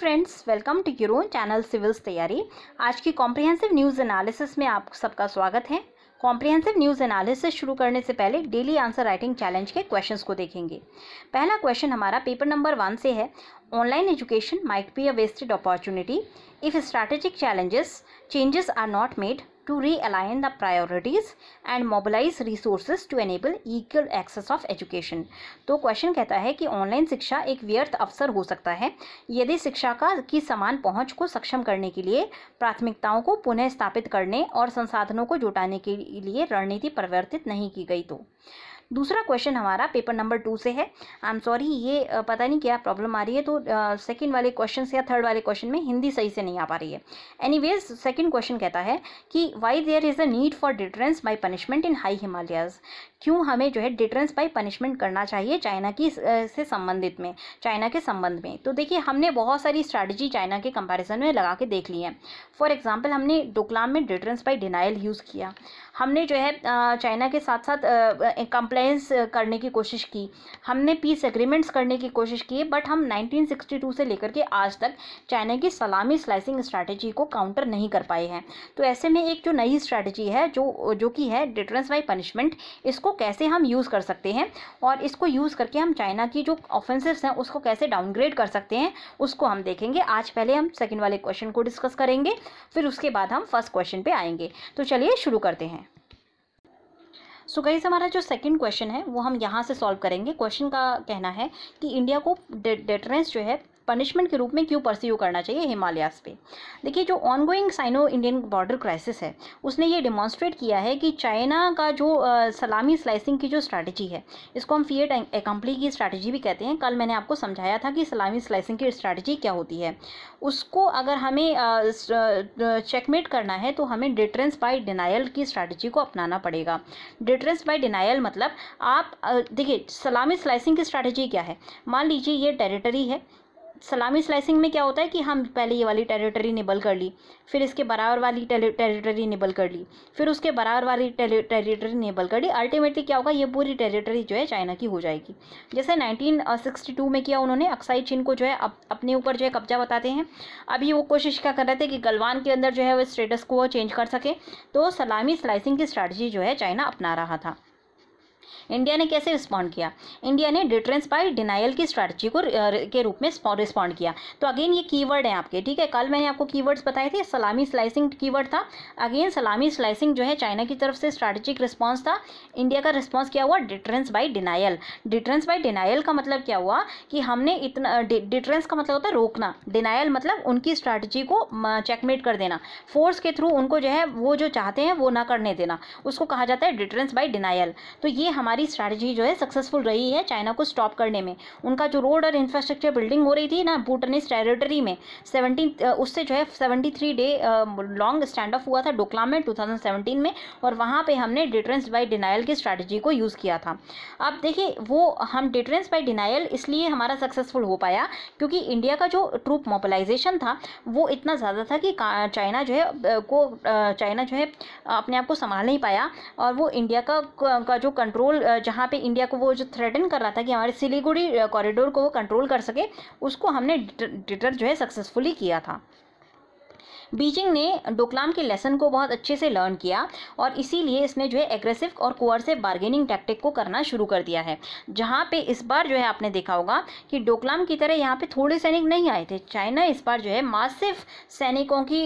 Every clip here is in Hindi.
friends welcome to your channel civils तैयारी आज की कॉम्प्रिहेंसिव न्यूज़ एनालिसिस में आप सबका स्वागत है कॉम्प्रिहेंसिव न्यूज़ एनालिसिस शुरू करने से पहले डेली आंसर राइटिंग चैलेंज के क्वेश्चंस को देखेंगे पहला क्वेश्चन हमारा पेपर नंबर वन से है online education might be a wasted opportunity if strategic challenges changes are not made to realign the priorities and mobilize resources to enable equal access of education तो क्वेश्चन कहता है कि ऑनलाइन शिक्षा एक व्यर्थ अवसर हो सकता है यदि शिक्षा का की समान पहुंच को सक्षम करने के लिए प्राथमिकताओं को पुनः स्थापित करने और संसाधनों को जुटाने के लिए रणनीति परिवर्तित नहीं की गई तो दूसरा क्वेश्चन हमारा पेपर नंबर टू से है आई एम सॉरी ये पता नहीं क्या प्रॉब्लम आ रही है तो सेकेंड वाले क्वेश्चन या थर्ड वाले क्वेश्चन में हिंदी सही से नहीं आ पा रही है एनी वेज सेकेंड क्वेश्चन कहता है कि why there is a need for deterrence by punishment in high Himalayas क्यों हमें जो है डिटरेंस बाई पनिशमेंट करना चाहिए चाइना की से संबंधित में चाइना के संबंध में तो देखिए हमने बहुत सारी स्ट्रैटेजी चाइना के कंपैरिजन में लगा के देख ली है फॉर एग्जांपल हमने डोकलाम में डिटरेंस बाई डिनाइल यूज़ किया हमने जो है चाइना के साथ साथ कंप्लेंस करने की कोशिश की हमने पीस एग्रीमेंट्स करने की कोशिश की बट हम 1962 से लेकर के आज तक चाइना की सलामी स्लाइसिंग स्ट्रैटेजी को काउंटर नहीं कर पाए हैं तो ऐसे में एक जो नई स्ट्रैटेजी है जो जो कि है डिटरेंस बाई पनिशमेंट इसको कैसे हम यूज़ कर सकते हैं और इसको यूज़ करके हम चाइना की जो ऑफेंसिस हैं उसको कैसे डाउनग्रेड कर सकते हैं उसको हम देखेंगे आज पहले हम सेकेंड वाले क्वेश्चन को डिस्कस करेंगे फिर उसके बाद हम फर्स्ट क्वेश्चन पे आएंगे तो चलिए शुरू करते हैं सो गई हमारा जो सेकंड क्वेश्चन है वो हम यहाँ से सॉल्व करेंगे क्वेश्चन का कहना है कि इंडिया को डेटरेंस जो है पनिशमेंट के रूप में क्यों परस्यू करना चाहिए हिमालयास पे देखिए जो ongoing Sino Indian border crisis है उसने ये डिमॉन्स्ट्रेट किया है कि चाइना का जो आ, सलामी स्लाइसिंग की जो स्ट्रैटेजी है इसको हम फीएट एकम्पली की स्ट्रैटेजी भी कहते हैं कल मैंने आपको समझाया था कि सलामी स्लाइसिंग की स्ट्रैटेजी क्या होती है उसको अगर हमें चेकमेट करना है तो हमें डिटरेंस बाई डिनाइल की स्ट्रैटेजी को अपनाना पड़ेगा डिटरेंस बाई डिनायल मतलब आप देखिए सलामी स्लाइसिंग की स्ट्रैटेजी क्या है मान लीजिए ये टेरिटरी है सलामी स्लाइसिंग में क्या होता है कि हम पहले ये वाली टेरिटरी निबल कर ली फिर इसके बराबर वाली टेरिटरी निबल कर ली फिर उसके बराबर वाली टेरिटरी निबल कर ली अल्टीमेटली क्या होगा ये पूरी टेरिटरी जो है चाइना की हो जाएगी जैसे 1962 में किया उन्होंने अक्साई चीन को जो है अप, अपने ऊपर जो है कब्जा बताते हैं अभी वो कोशिश क्या कर रहे थे कि गलवान के अंदर जो है वो स्टेटस को चेंज कर सके तो सलामी स्लाइसिंग की स्ट्रैटी जो है चाइना अपना रहा था इंडिया ने कैसे रिस्पॉन्ड किया इंडिया ने डिटरेंस बाय डिनाइल की स्ट्रैटेजी को के रूप में रिस्पॉन्ड किया तो अगेन ये कीवर्ड है आपके ठीक है कल मैंने आपको कीवर्ड्स बताए थे सलामी स्लाइसिंग कीवर्ड था अगेन सलामी स्लाइसिंग जो है चाइना की तरफ से स्ट्रैटेजिक रिस्पॉन्स था इंडिया का रिस्पॉन्स क्या हुआ deterrence by denial deterrence by denial का मतलब क्या हुआ कि हमने इतना डिटरेंस का मतलब होता है रोकना डिनाइल मतलब उनकी स्ट्रैटेजी को चेकमेट कर देना फोर्स के थ्रू उनको जो है वो जो चाहते हैं वो ना करने देना उसको कहा जाता है डिटरेंस बाई डिनाइल तो ये हमारे हमारी स्ट्रैटेजी जो है सक्सेसफुल रही है चाइना को स्टॉप करने में उनका जो रोड और इंफ्रास्ट्रक्चर बिल्डिंग हो रही थी ना भूटनिस टेरिटरी में सेवनटीन उससे जो है seventy three day long stand off हुआ था डोकलाम में टू थाउजेंड सेवेंटीन में और वहाँ पर हमने डिटरेंस बाई डिनाइल की स्ट्रैटेजी को यूज़ किया था अब देखिए वो हम डिटरेंस बाई डिनाइल इसलिए हमारा सक्सेसफुल हो पाया क्योंकि इंडिया का जो ट्रूप मोबलाइजेशन था वो इतना ज़्यादा था कि चाइना जो है को चाइना जो है अपने आप को संभाल नहीं पाया और वो इंडिया का का जो कंट्रोल जहाँ पे इंडिया को वो जो थ्रेटन कर रहा था कि हमारे सिलीगुड़ी कॉरिडोर को वो कंट्रोल कर सके उसको हमने डिटर जो है सक्सेसफुली किया था बीजिंग ने डोकलाम के लेसन को बहुत अच्छे से लर्न किया और इसीलिए इसने जो है एग्रेसिव और कोअर्सिव बार्गेनिंग टैक्टिक को करना शुरू कर दिया है जहाँ पे इस बार जो है आपने देखा होगा कि डोकलाम की तरह यहाँ पे थोड़े सैनिक नहीं आए थे चाइना इस बार जो है मासिफ सैनिकों की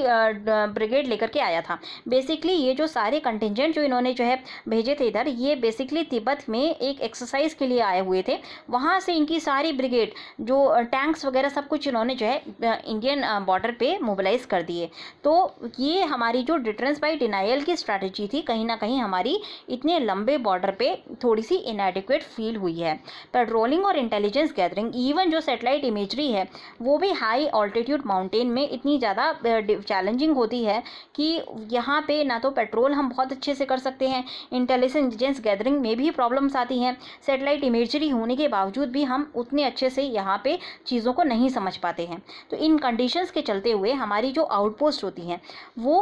ब्रिगेड लेकर के आया था बेसिकली ये जो सारे कंटिजेंट जो इन्होंने जो है भेजे थे इधर ये बेसिकली तिब्बत में एक एक्सरसाइज के लिए आए हुए थे वहाँ से इनकी सारी ब्रिगेड जो टैंक्स वगैरह सब कुछ इन्होंने जो है इंडियन बॉर्डर पर मोबिलाइज कर दिए तो ये हमारी जो डिटरेंस बाई डिनाइल की स्ट्रैटेजी थी कहीं ना कहीं हमारी इतने लंबे बॉर्डर पे थोड़ी सी इनएडिक्वेट फील हुई है पेट्रोलिंग और इंटेलिजेंस गैदरिंग इवन जो सेटेलाइट इमेजरी है वो भी हाई ऑल्टीट्यूड माउंटेन में इतनी ज़्यादा चैलेंजिंग होती है कि यहाँ पर ना तो पेट्रोल हम बहुत अच्छे से कर सकते हैं इंटेलिजेंस गैदरिंग में भी प्रॉब्लम्स आती हैं सेटेलाइट इमेजरी होने के बावजूद भी हम उतने अच्छे से यहाँ पर चीज़ों को नहीं समझ पाते हैं तो इन कंडीशंस के चलते हुए हमारी जो आउट पोस्ट होती हैं वो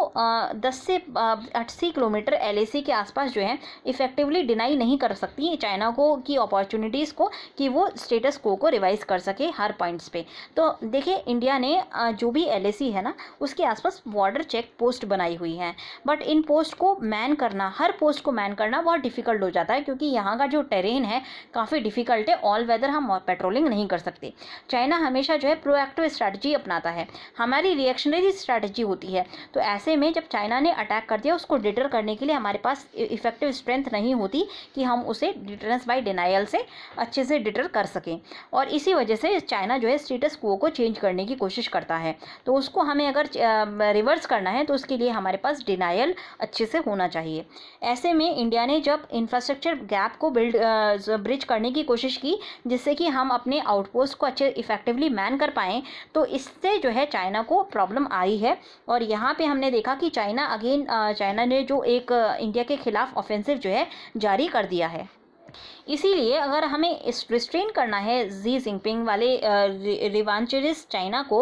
दस से अस्सी किलोमीटर एल के आसपास जो है इफेक्टिवली डिनाई नहीं कर सकती चाइना को की अपॉर्चुनिटीज़ को कि वो स्टेटस को को रिवाइज कर सके हर पॉइंट्स पे तो देखिए इंडिया ने जो भी एल है ना उसके आसपास बॉर्डर चेक पोस्ट बनाई हुई है बट इन पोस्ट को मैन करना हर पोस्ट को मैन करना बहुत डिफ़िकल्ट हो जाता है क्योंकि यहाँ का जो टेरेन है काफ़ी डिफ़िकल्ट है ऑल वेदर हम पेट्रोलिंग नहीं कर सकते चाइना हमेशा जो है प्रोएक्टिव स्ट्रैटी अपनाता है हमारी रिएक्शनरी स्ट्रैटी स्ट्रेटजी होती है तो ऐसे में जब चाइना ने अटैक कर दिया उसको डिटर करने के लिए हमारे पास इफेक्टिव स्ट्रेंथ नहीं होती कि हम उसे डिटरेंस बाय डिनाइल से अच्छे से डिटर कर सकें और इसी वजह से चाइना जो है स्टेटस को को चेंज करने की कोशिश करता है तो उसको हमें अगर रिवर्स करना है तो उसके लिए हमारे पास डिनाइल अच्छे से होना चाहिए ऐसे में इंडिया ने जब इंफ्रास्ट्रक्चर गैप को बिल्ड ब्रिज करने की कोशिश की जिससे कि हम अपने आउटपोस्ट को अच्छे इफेक्टिवली मैन कर पाएँ तो इससे जो है चाइना को प्रॉब्लम आई है और यहाँ पे हमने देखा कि चाइना अगेन चाइना ने जो एक इंडिया के खिलाफ ऑफेंसिव जो है जारी कर दिया है इसीलिए अगर हमें इस रिस्ट्रेन करना है जी जिनपिंग वाले रिवांचरिस्ट चाइना को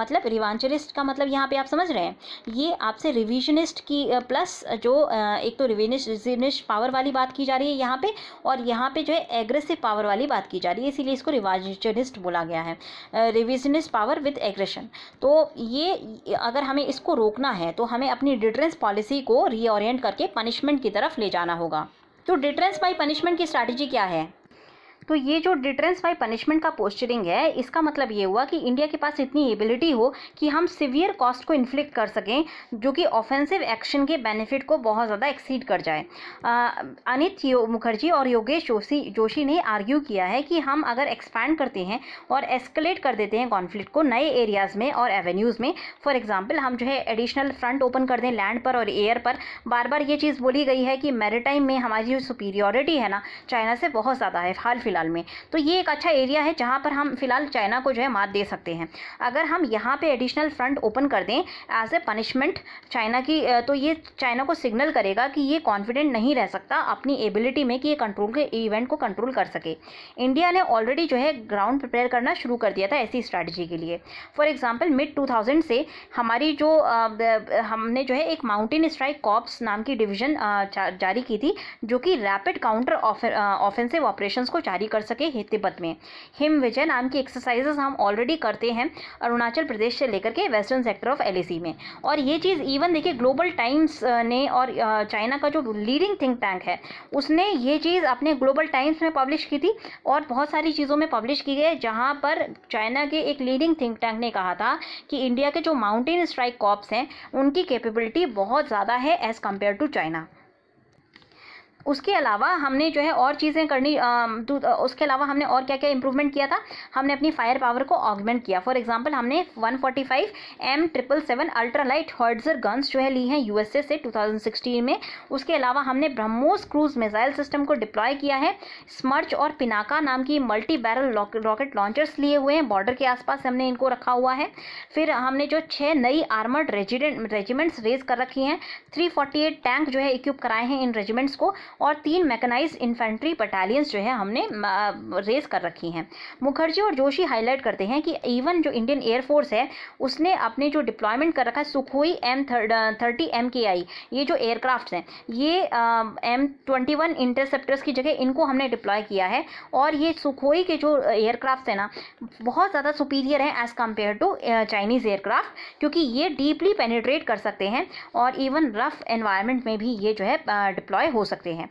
मतलब रिवांचरिस्ट का मतलब यहाँ पे आप समझ रहे हैं ये आपसे रिविजनिस्ट की प्लस जो एक तो रिविजनिस्ट पावर वाली बात की जा रही है यहाँ पे और यहाँ पे जो है एग्रेसिव पावर वाली बात की जा रही है इसीलिए इसको रिवांचरिस्ट बोला गया है रिविजनिस्ट पावर विथ एग्रेशन तो ये अगर हमें इसको रोकना है तो हमें अपनी डिटरेंस पॉलिसी को रीओरियंट करके पनिशमेंट की तरफ ले जाना होगा तो डिटरेंस बाई पनिशमेंट की स्ट्रैटेजी क्या है तो ये जो डिटरेंस बाई पनिशमेंट का पोस्चरिंग है इसका मतलब ये हुआ कि इंडिया के पास इतनी एबिलिटी हो कि हम सिवियर कॉस्ट को इन्फ्लिक्ट कर सकें जो कि ऑफेंसिव एक्शन के बेनिफिट को बहुत ज़्यादा एक्सीड कर जाए अनित मुखर्जी और योगेश जोशी जोशी ने आर्ग्यू किया है कि हम अगर एक्सपैंड करते हैं और एस्केलेट कर देते हैं कॉन्फ्लिक्ट को नए एरियाज़ में और एवेन्यूज़ में फॉर एग्जाम्पल हम जो है एडिशनल फ्रंट ओपन कर दें लैंड पर और एयर पर बार बार ये चीज़ बोली गई है कि मेरे में हमारी जो सुपीरियॉरिटी है ना चाइना से बहुत ज़्यादा है हाल फिलहाल फिलहाल में तो ये एक अच्छा एरिया है जहाँ पर हम फिलहाल चाइना को जो है मात दे सकते हैं अगर हम यहाँ पर एडिशनल फ्रंट ओपन कर दें एज ए पनिशमेंट चाइना की तो ये चाइना को सिग्नल करेगा कि ये कॉन्फिडेंट नहीं रह सकता अपनी एबिलिटी में कि ये कंट्रोल के इवेंट को कंट्रोल कर सके इंडिया ने ऑलरेडी जो है ग्राउंड प्रिपेयर करना शुरू कर दिया था ऐसी स्ट्रैटेजी के लिए फॉर एग्जाम्पल मिड टू से हमारी जो हमने जो है एक माउंटेन स्ट्राइक कॉप्स नाम की डिवीजन जारी की थी जो कि रैपिड काउंटर ऑफेंसिव ऑपरेशन को जारी तैयारी कर सके हे तिब्बत में हिम विजय नाम की एक्सरसाइजेस हम ऑलरेडी करते हैं अरुणाचल प्रदेश से लेकर के वेस्टर्न सेक्टर ऑफ एल में और ये चीज़ इवन देखिए ग्लोबल टाइम्स ने और चाइना का जो लीडिंग थिंक टैंक है उसने ये चीज़ अपने ग्लोबल टाइम्स में पब्लिश की थी और बहुत सारी चीज़ों में पब्लिश की गई जहाँ पर चाइना के एक लीडिंग थिंक टैंक ने कहा था कि इंडिया के जो माउंटेन स्ट्राइक कॉप्स हैं उनकी कैपेबिलिटी बहुत ज़्यादा है एज़ कम्पेयर टू चाइना उसके अलावा हमने जो है और चीज़ें करनी उसके अलावा हमने और क्या क्या इंप्रूवमेंट किया था हमने अपनी फायर पावर को ऑगमेंट किया फॉर एग्जाम्पल हमने 145 forty five M triple seven ultralight howitzer guns जो है ली हैं यूएसए से 2016 में उसके अलावा हमने ब्रह्मोस क्रूज मिसाइल सिस्टम को डिप्लॉय किया है स्मर्च और पिनाका नाम की मल्टी बैरल रॉकेट लॉन्चर्स लिए हुए हैं बॉर्डर के आसपास हमने इनको रखा हुआ है फिर हमने जो छः नई आर्मर्ड रेजिडेंट रेजिमेंट्स रेज कर रखी हैं थ्री टैंक जो है इक्विप कराए हैं इन रेजिमेंट्स को और तीन मैकेनाइज इन्फेंट्री बटालियंस जो है हमने रेस कर रखी हैं मुखर्जी और जोशी हाईलाइट करते हैं कि इवन जो इंडियन एयरफोर्स है उसने अपने जो डिप्लॉयमेंट कर रखा है सुखोई एम थर्टी एम के आई ये जो एयरक्राफ्ट हैं ये एम ट्वेंटी वन इंटरसेप्टर्स की जगह इनको हमने डिप्लॉय किया है और ये सुखोई के जो एयरक्राफ्ट हैं ना बहुत ज़्यादा सुपीरियर हैं as compare to Chinese aircraft क्योंकि ये डीपली पेनिट्रेट कर सकते हैं और इवन रफ एनवायरमेंट में भी ये जो है डिप्लॉय हो सकते हैं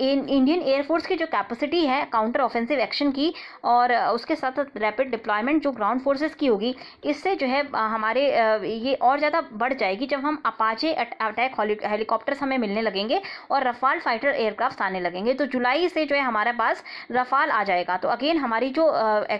इन इंडियन एयरफोर्स की जो कैपेसिटी है काउंटर ऑफेंसिव एक्शन की और उसके साथ साथ रैपिड डिप्लॉयमेंट जो ग्राउंड फोर्सेस की होगी इससे जो है हमारे ये और ज़्यादा बढ़ जाएगी जब हम अपाचे अटैक हेलीकॉप्टर्स हमें मिलने लगेंगे और रफाल फाइटर एयरक्राफ्ट आने लगेंगे तो जुलाई से जो है हमारे पास रफाल आ जाएगा तो अगेन हमारी जो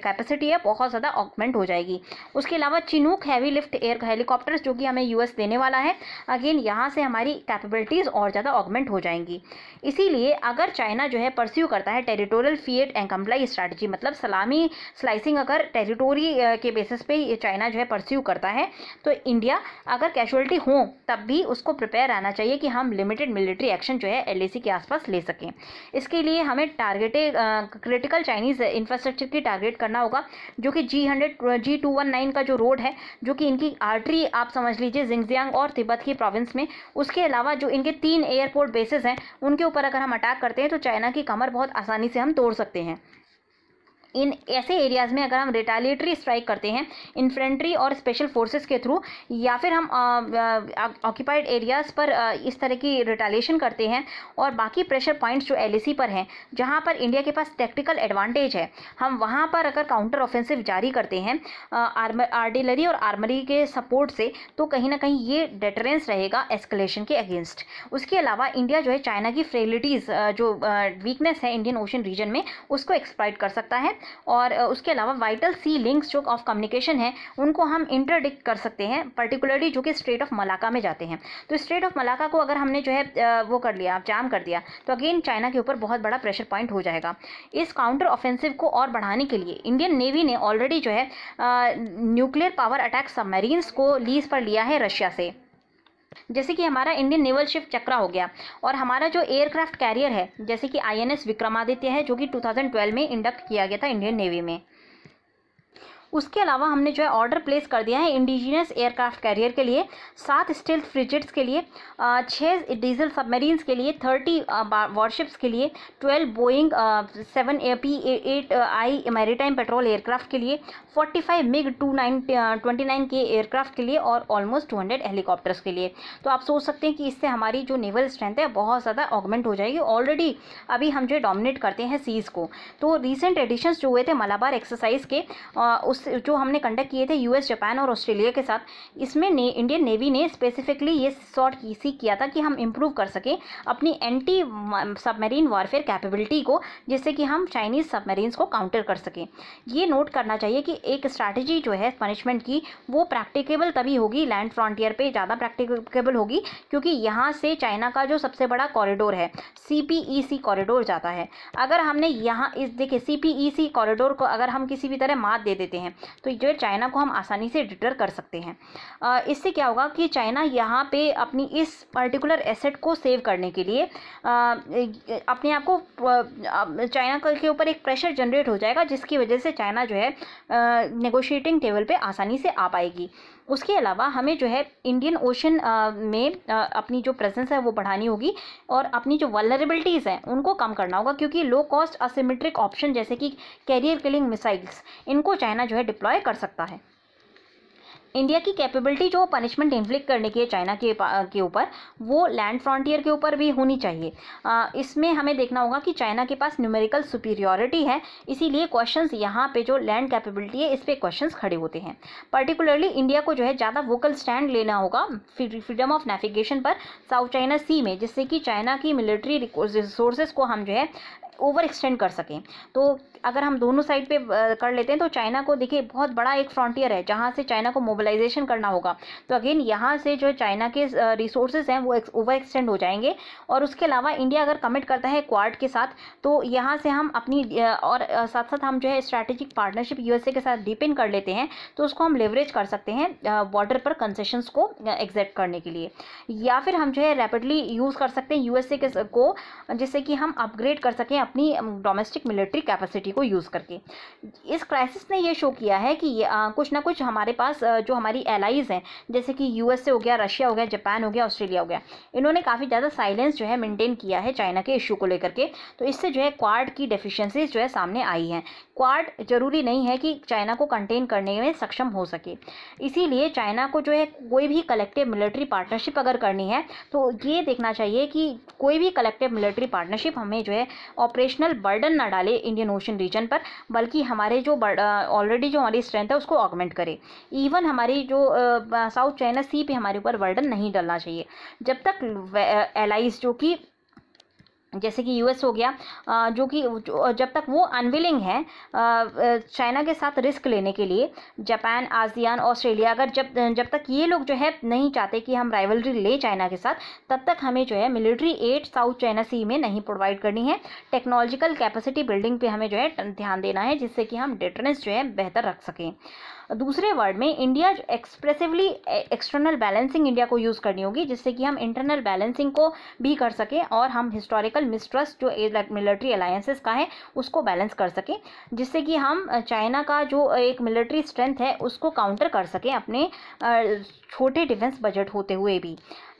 कैपेसिटी है बहुत ज़्यादा ऑगमेंट हो जाएगी उसके अलावा Chinook heavy lift air helicopters जो कि हमें यू देने वाला है अगेन यहाँ से हमारी कैपेबिलिटीज़ और ज़्यादा ऑगमेंट हो जाएंगी इसीलिए अगर चाइना जो है परस्यू करता है territorial fiat and comply strategy मतलब सलामी स्लाइसिंग अगर टेरिटोरी के बेसिस पे चाइना जो है परस्यू करता है तो इंडिया अगर कैजुअल्टी हो तब भी उसको प्रिपेयर रहना चाहिए कि हम लिमिटेड मिलिट्री एक्शन जो है एल के आसपास ले सकें इसके लिए हमें टारगेटे क्रिटिकल चाइनीज़ इंफ्रास्ट्रक्चर की टारगेट करना होगा जो कि G hundred G two one nine का जो रोड है जो कि इनकी आर्टरी आप समझ लीजिए जिंगजियांग और तिब्बत की प्रोविंस में उसके अलावा जो इनके तीन एयरपोर्ट बेसिस हैं उनके ऊपर अगर हम अटैक अटैक करते हैं तो चाइना की कमर बहुत आसानी से हम तोड़ सकते हैं इन ऐसे एरियाज़ में अगर हम रिटालिएटरी स्ट्राइक करते हैं इन्फेंट्री और स्पेशल फोर्सेस के थ्रू या फिर हम ऑक्यूपाइड एरियाज़ पर आ, इस तरह की रिटालिएशन करते हैं और बाकी प्रेशर पॉइंट्स जो एल पर हैं जहाँ पर इंडिया के पास टेक्टिकल एडवांटेज है हम वहाँ पर अगर काउंटर ऑफेंसिव जारी करते हैं आर्टिलरी और आर्मरी के सपोर्ट से तो कहीं ना कहीं ये डेटरेंस रहेगा एस्केलेशन के अगेंस्ट उसके अलावा इंडिया जो है चाइना की फ्रेलिटीज़ जो वीकनेस है इंडियन ओशन रीजन में उसको एक्सप्लाइट कर सकता है और उसके अलावा वाइटल सी लिंक्स जो ऑफ कम्युनिकेशन है उनको हम इंटरडिक्ट कर सकते हैं पर्टिकुलरली जो कि स्ट्रेट ऑफ मलाका में जाते हैं तो स्ट्रेट ऑफ मलाका को अगर हमने जो है वो कर लिया जाम कर दिया तो अगेन चाइना के ऊपर बहुत बड़ा प्रेशर पॉइंट हो जाएगा इस काउंटर ऑफेंसिव को और बढ़ाने के लिए इंडियन नेवी ने ऑलरेडी जो है न्यूक्लियर पावर अटैक सबमरीन्स को लीज पर लिया है रशिया से जैसे कि हमारा इंडियन नेवल शिप चक्रा हो गया और हमारा जो एयरक्राफ्ट कैरियर है जैसे कि आईएनएस विक्रमादित्य है जो कि 2012 में इंडक्ट किया गया था इंडियन नेवी में उसके अलावा हमने जो है ऑर्डर प्लेस कर दिया है इंडिजीनियस एयरक्राफ्ट कैरियर के लिए सात स्टेल्थ फ्रिजेट्स के लिए छः डीजल सबमरीन्स के लिए थर्टी वॉरशिप्स के लिए twelve Boeing seven A P eight I मेरी पेट्रोल एयरक्राफ्ट के लिए forty five MiG two nine twenty nine के एयरक्राफ्ट के लिए और ऑलमोस्ट टू हंड्रेड हेलीकॉप्टर्स के लिए तो आप सोच सकते हैं कि इससे हमारी जो नेवल स्ट्रेंथ है बहुत ज़्यादा ऑगमेंट हो जाएगी ऑलरेडी अभी हम जो डोमिनेट करते हैं सीज़ को तो रिसेंट एडिशन जो हुए थे मलाबार एक्सरसाइज के उस जो हमने कंडक्ट किए थे यूएस जापान और ऑस्ट्रेलिया के साथ इसमें ने इंडियन नेवी ने स्पेसिफिकली ये सॉर्ट इसी किया था कि हम इम्प्रूव कर सकें अपनी एंटी सबमरीन वारफेयर कैपेबिलिटी को जिससे कि हम चाइनीज़ सबमरीन्स को काउंटर कर सकें ये नोट करना चाहिए कि एक स्ट्रैटेजी जो है पनिशमेंट की वो प्रैक्टिकेबल तभी होगी लैंड फ्रंटियर पर ज़्यादा प्रैक्टिकेबल होगी क्योंकि यहाँ से चाइना का जो सबसे बड़ा कॉरिडोर है सी कॉरिडोर e जाता है अगर हमने यहाँ इस देखिए सी कॉरिडोर e को अगर हम किसी भी तरह मात दे देते हैं हैं तो जो चाइना को हम आसानी से डिटर कर सकते हैं इससे क्या होगा कि चाइना यहाँ पे अपनी इस पर्टिकुलर एसेट को सेव करने के लिए अपने आप को चाइना के ऊपर एक प्रेशर जनरेट हो जाएगा जिसकी वजह से चाइना जो है नेगोशिएटिंग टेबल पे आसानी से आ पाएगी उसके अलावा हमें जो है इंडियन ओशन में अपनी जो प्रेजेंस है वो बढ़ानी होगी और अपनी जो वलरेबिलिटीज़ हैं उनको कम करना होगा क्योंकि लो कॉस्ट असीमेट्रिक ऑप्शन जैसे कि कैरियर किलिंग मिसाइल्स इनको चाइना जो है डिप्लॉय कर सकता है इंडिया की कैपेबिलिटी जो पनिशमेंट इन्फ्लिक्ट करने की है चाइना के के ऊपर वो लैंड फ्रंटियर के ऊपर भी होनी चाहिए आ, इसमें हमें देखना होगा कि चाइना के पास न्यूमेरिकल सुपीरियोरिटी है इसीलिए क्वेश्चंस यहाँ पे जो लैंड कैपेबिलिटी है इस पर क्वेश्चन खड़े होते हैं पर्टिकुलरली इंडिया को जो है ज़्यादा वोकल स्टैंड लेना होगा फ्रीडम ऑफ नेविगेशन पर साउथ चाइना सी में जिससे कि चाइना की मिलिट्री रिसोर्सेज को हम जो है ओवर एक्सटेंड कर सकें तो अगर हम दोनों साइड पे कर लेते हैं तो चाइना को देखिए बहुत बड़ा एक फ्रंटियर है जहाँ से चाइना को मोबिलाइजेशन करना होगा तो अगेन यहाँ से जो चाइना के रिसोर्सेज हैं वो ओवर एक्सटेंड हो जाएंगे और उसके अलावा इंडिया अगर कमिट करता है क्वाड के साथ तो यहाँ से हम अपनी और साथ साथ हम जो है स्ट्रैटेजिक पार्टनरशिप यूएसए के साथ डिपेंड कर लेते हैं तो उसको हम लेवरेज कर सकते हैं बॉर्डर पर कंसेशंस को एग्जैक्ट करने के लिए या फिर हम जो है रैपिडली यूज़ कर सकते हैं यूएसए के को जिससे कि हम अपग्रेड कर सकें अपनी डोमेस्टिक मिलिट्री कैपेसिटी को यूज़ करके इस क्राइसिस ने ये शो किया है कि आ, कुछ ना कुछ हमारे पास जो हमारी एलाइज़ हैं जैसे कि यूएसए हो गया रशिया हो गया जापान हो गया ऑस्ट्रेलिया हो गया इन्होंने काफ़ी ज़्यादा साइलेंस जो है मेनटेन किया है चाइना के इशू को लेकर के तो इससे जो है क्वाड की डेफिशेंसीज जो है सामने आई हैं क्वाड जरूरी नहीं है कि चाइना को कंटेन करने में सक्षम हो सके इसीलिए चाइना को जो है कोई भी कलेक्टिव मिलिट्री पार्टनरशिप अगर करनी है तो ये देखना चाहिए कि कोई भी कलेक्टिव मिलिट्री पार्टनरशिप हमें जो है ऑपरेशनल बर्डन ना डाले इंडियन ओशन रीजन पर बल्कि हमारे जो ऑलरेडी जो हमारी स्ट्रेंथ है उसको ऑगमेंट करे इवन हमारी जो साउथ चाइना सी पे हमारे ऊपर बर्डन नहीं डालना चाहिए जब तक एलाइज जो कि जैसे कि यूएस हो गया जो कि जब तक वो अनविलिंग है चाइना के साथ रिस्क लेने के लिए जापान आसियान ऑस्ट्रेलिया अगर जब जब तक ये लोग जो है नहीं चाहते कि हम राइवलरी ले चाइना के साथ तब तक हमें जो है military aid South China Sea में नहीं प्रोवाइड करनी है टेक्नोलॉजिकल कैपेसिटी बिल्डिंग पे हमें जो है ध्यान देना है जिससे कि हम डिटरेंस जो है बेहतर रख सकें दूसरे वर्ड में India expressively external balancing India को यूज़ करनी होगी जिससे कि हम इंटरनल बैलेंसिंग को भी कर सकें और हम हिस्टोरिकल मिसट्रस्ट जो मिलिट्री अलायंसेस का है उसको बैलेंस कर सकें जिससे कि हम चाइना का जो एक मिलिट्री स्ट्रेंथ है उसको काउंटर कर सकें अपने छोटे डिफेंस बजट होते हुए भी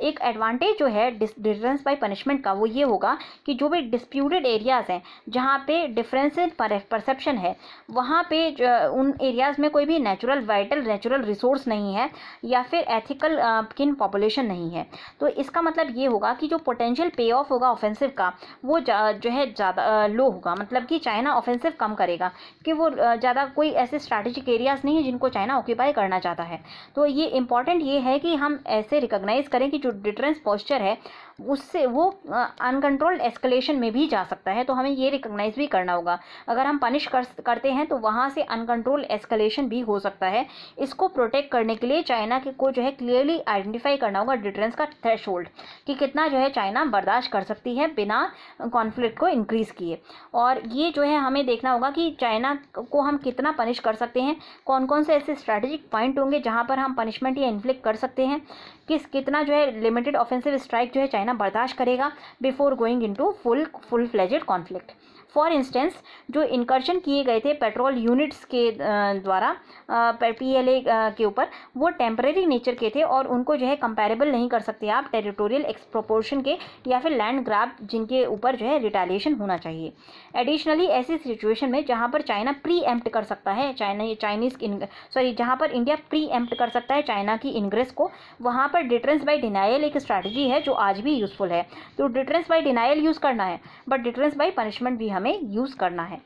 एक एडवांटेज जो है डिफरेंस बाय पनिशमेंट का वो ये होगा कि जो भी डिस्प्यूटेड एरियाज़ हैं जहाँ पे डिफरेंस परसेप्शन है वहाँ पे उन एरियाज़ में कोई भी नेचुरल वाइटल नेचुरल रिसोर्स नहीं है या फिर एथिकल किन पॉपुलेशन नहीं है तो इसका मतलब ये होगा कि जो पोटेंशियल पे ऑफ होगा ऑफेंसिव का वो जो है ज़्यादा लो होगा मतलब कि चाइना ऑफेंसिव कम करेगा कि वो ज़्यादा कोई ऐसे स्ट्रैटेजिक एरियाज़ नहीं है जिनको चाइना ऑक्यूपाई करना चाहता है तो ये इंपॉर्टेंट ये है कि हम ऐसे रिकोगनाइज़ करें कि जो डिटरेंस पॉस्चर है उससे वो अनकंट्रोल्ड एस्केलेशन में भी जा सकता है तो हमें ये रिकोगनाइज भी करना होगा अगर हम पनिश कर करते हैं तो वहाँ से अनकंट्रोल्ड एस्केलेशन भी हो सकता है इसको प्रोटेक्ट करने के लिए चाइना के को जो है क्लियरली आइडेंटिफाई करना होगा डिटरेंस का थ्रेश कि कितना जो है चाइना बर्दाश्त कर सकती है बिना कॉन्फ्लिक्ट को इंक्रीज़ किए और ये जो है हमें देखना होगा कि चाइना को हम कितना पनिश कर सकते हैं कौन कौन से ऐसे स्ट्रैटेजिक पॉइंट होंगे जहाँ पर हम पनिशमेंट या इन्फ्लिक्ट कर सकते हैं किस कितना जो है लिमिटेड ऑफेंसिव स्ट्राइक जो है चाइना बर्दाश्त करेगा before going in full full fledged conflict for instance जो इंकर्शन किए गए थे पेट्रोल यूनिट्स के द्वारा पीएलए के ऊपर वो टेम्परेरी नेचर के थे और उनको जो है कंपेरेबल नहीं कर सकते आप टेरिटोरियल एक्सप्रोपोर्शन के या फिर लैंड ग्राफ जिनके ऊपर जो है रिटेलिएशन होना चाहिए एडिशनली ऐसी सिचुएशन में जहाँ पर चाइना प्री एम्प्ट कर सकता है चाइना चाइनीज सॉरी जहाँ पर इंडिया प्री एम्प्ट कर सकता है चाइना की इंग्रेस को वहाँ पर डिटरेंस बाई डिनाइल एक स्ट्रैटेजी है जो आज भी यूजफुल है तो डिटरेंस बाई डिनाइल यूज़ करना है बट डिटरेंस बाई पनिशमेंट भी हमें हमें यूज़ करना है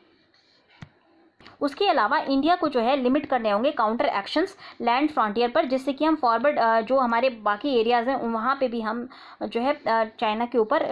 उसके अलावा इंडिया को जो है लिमिट करने होंगे काउंटर एक्शंस लैंड फ्रंटियर पर जिससे कि हम फॉरवर्ड जो हमारे बाकी एरियाज़ हैं वहाँ पर भी हम जो है चाइना के ऊपर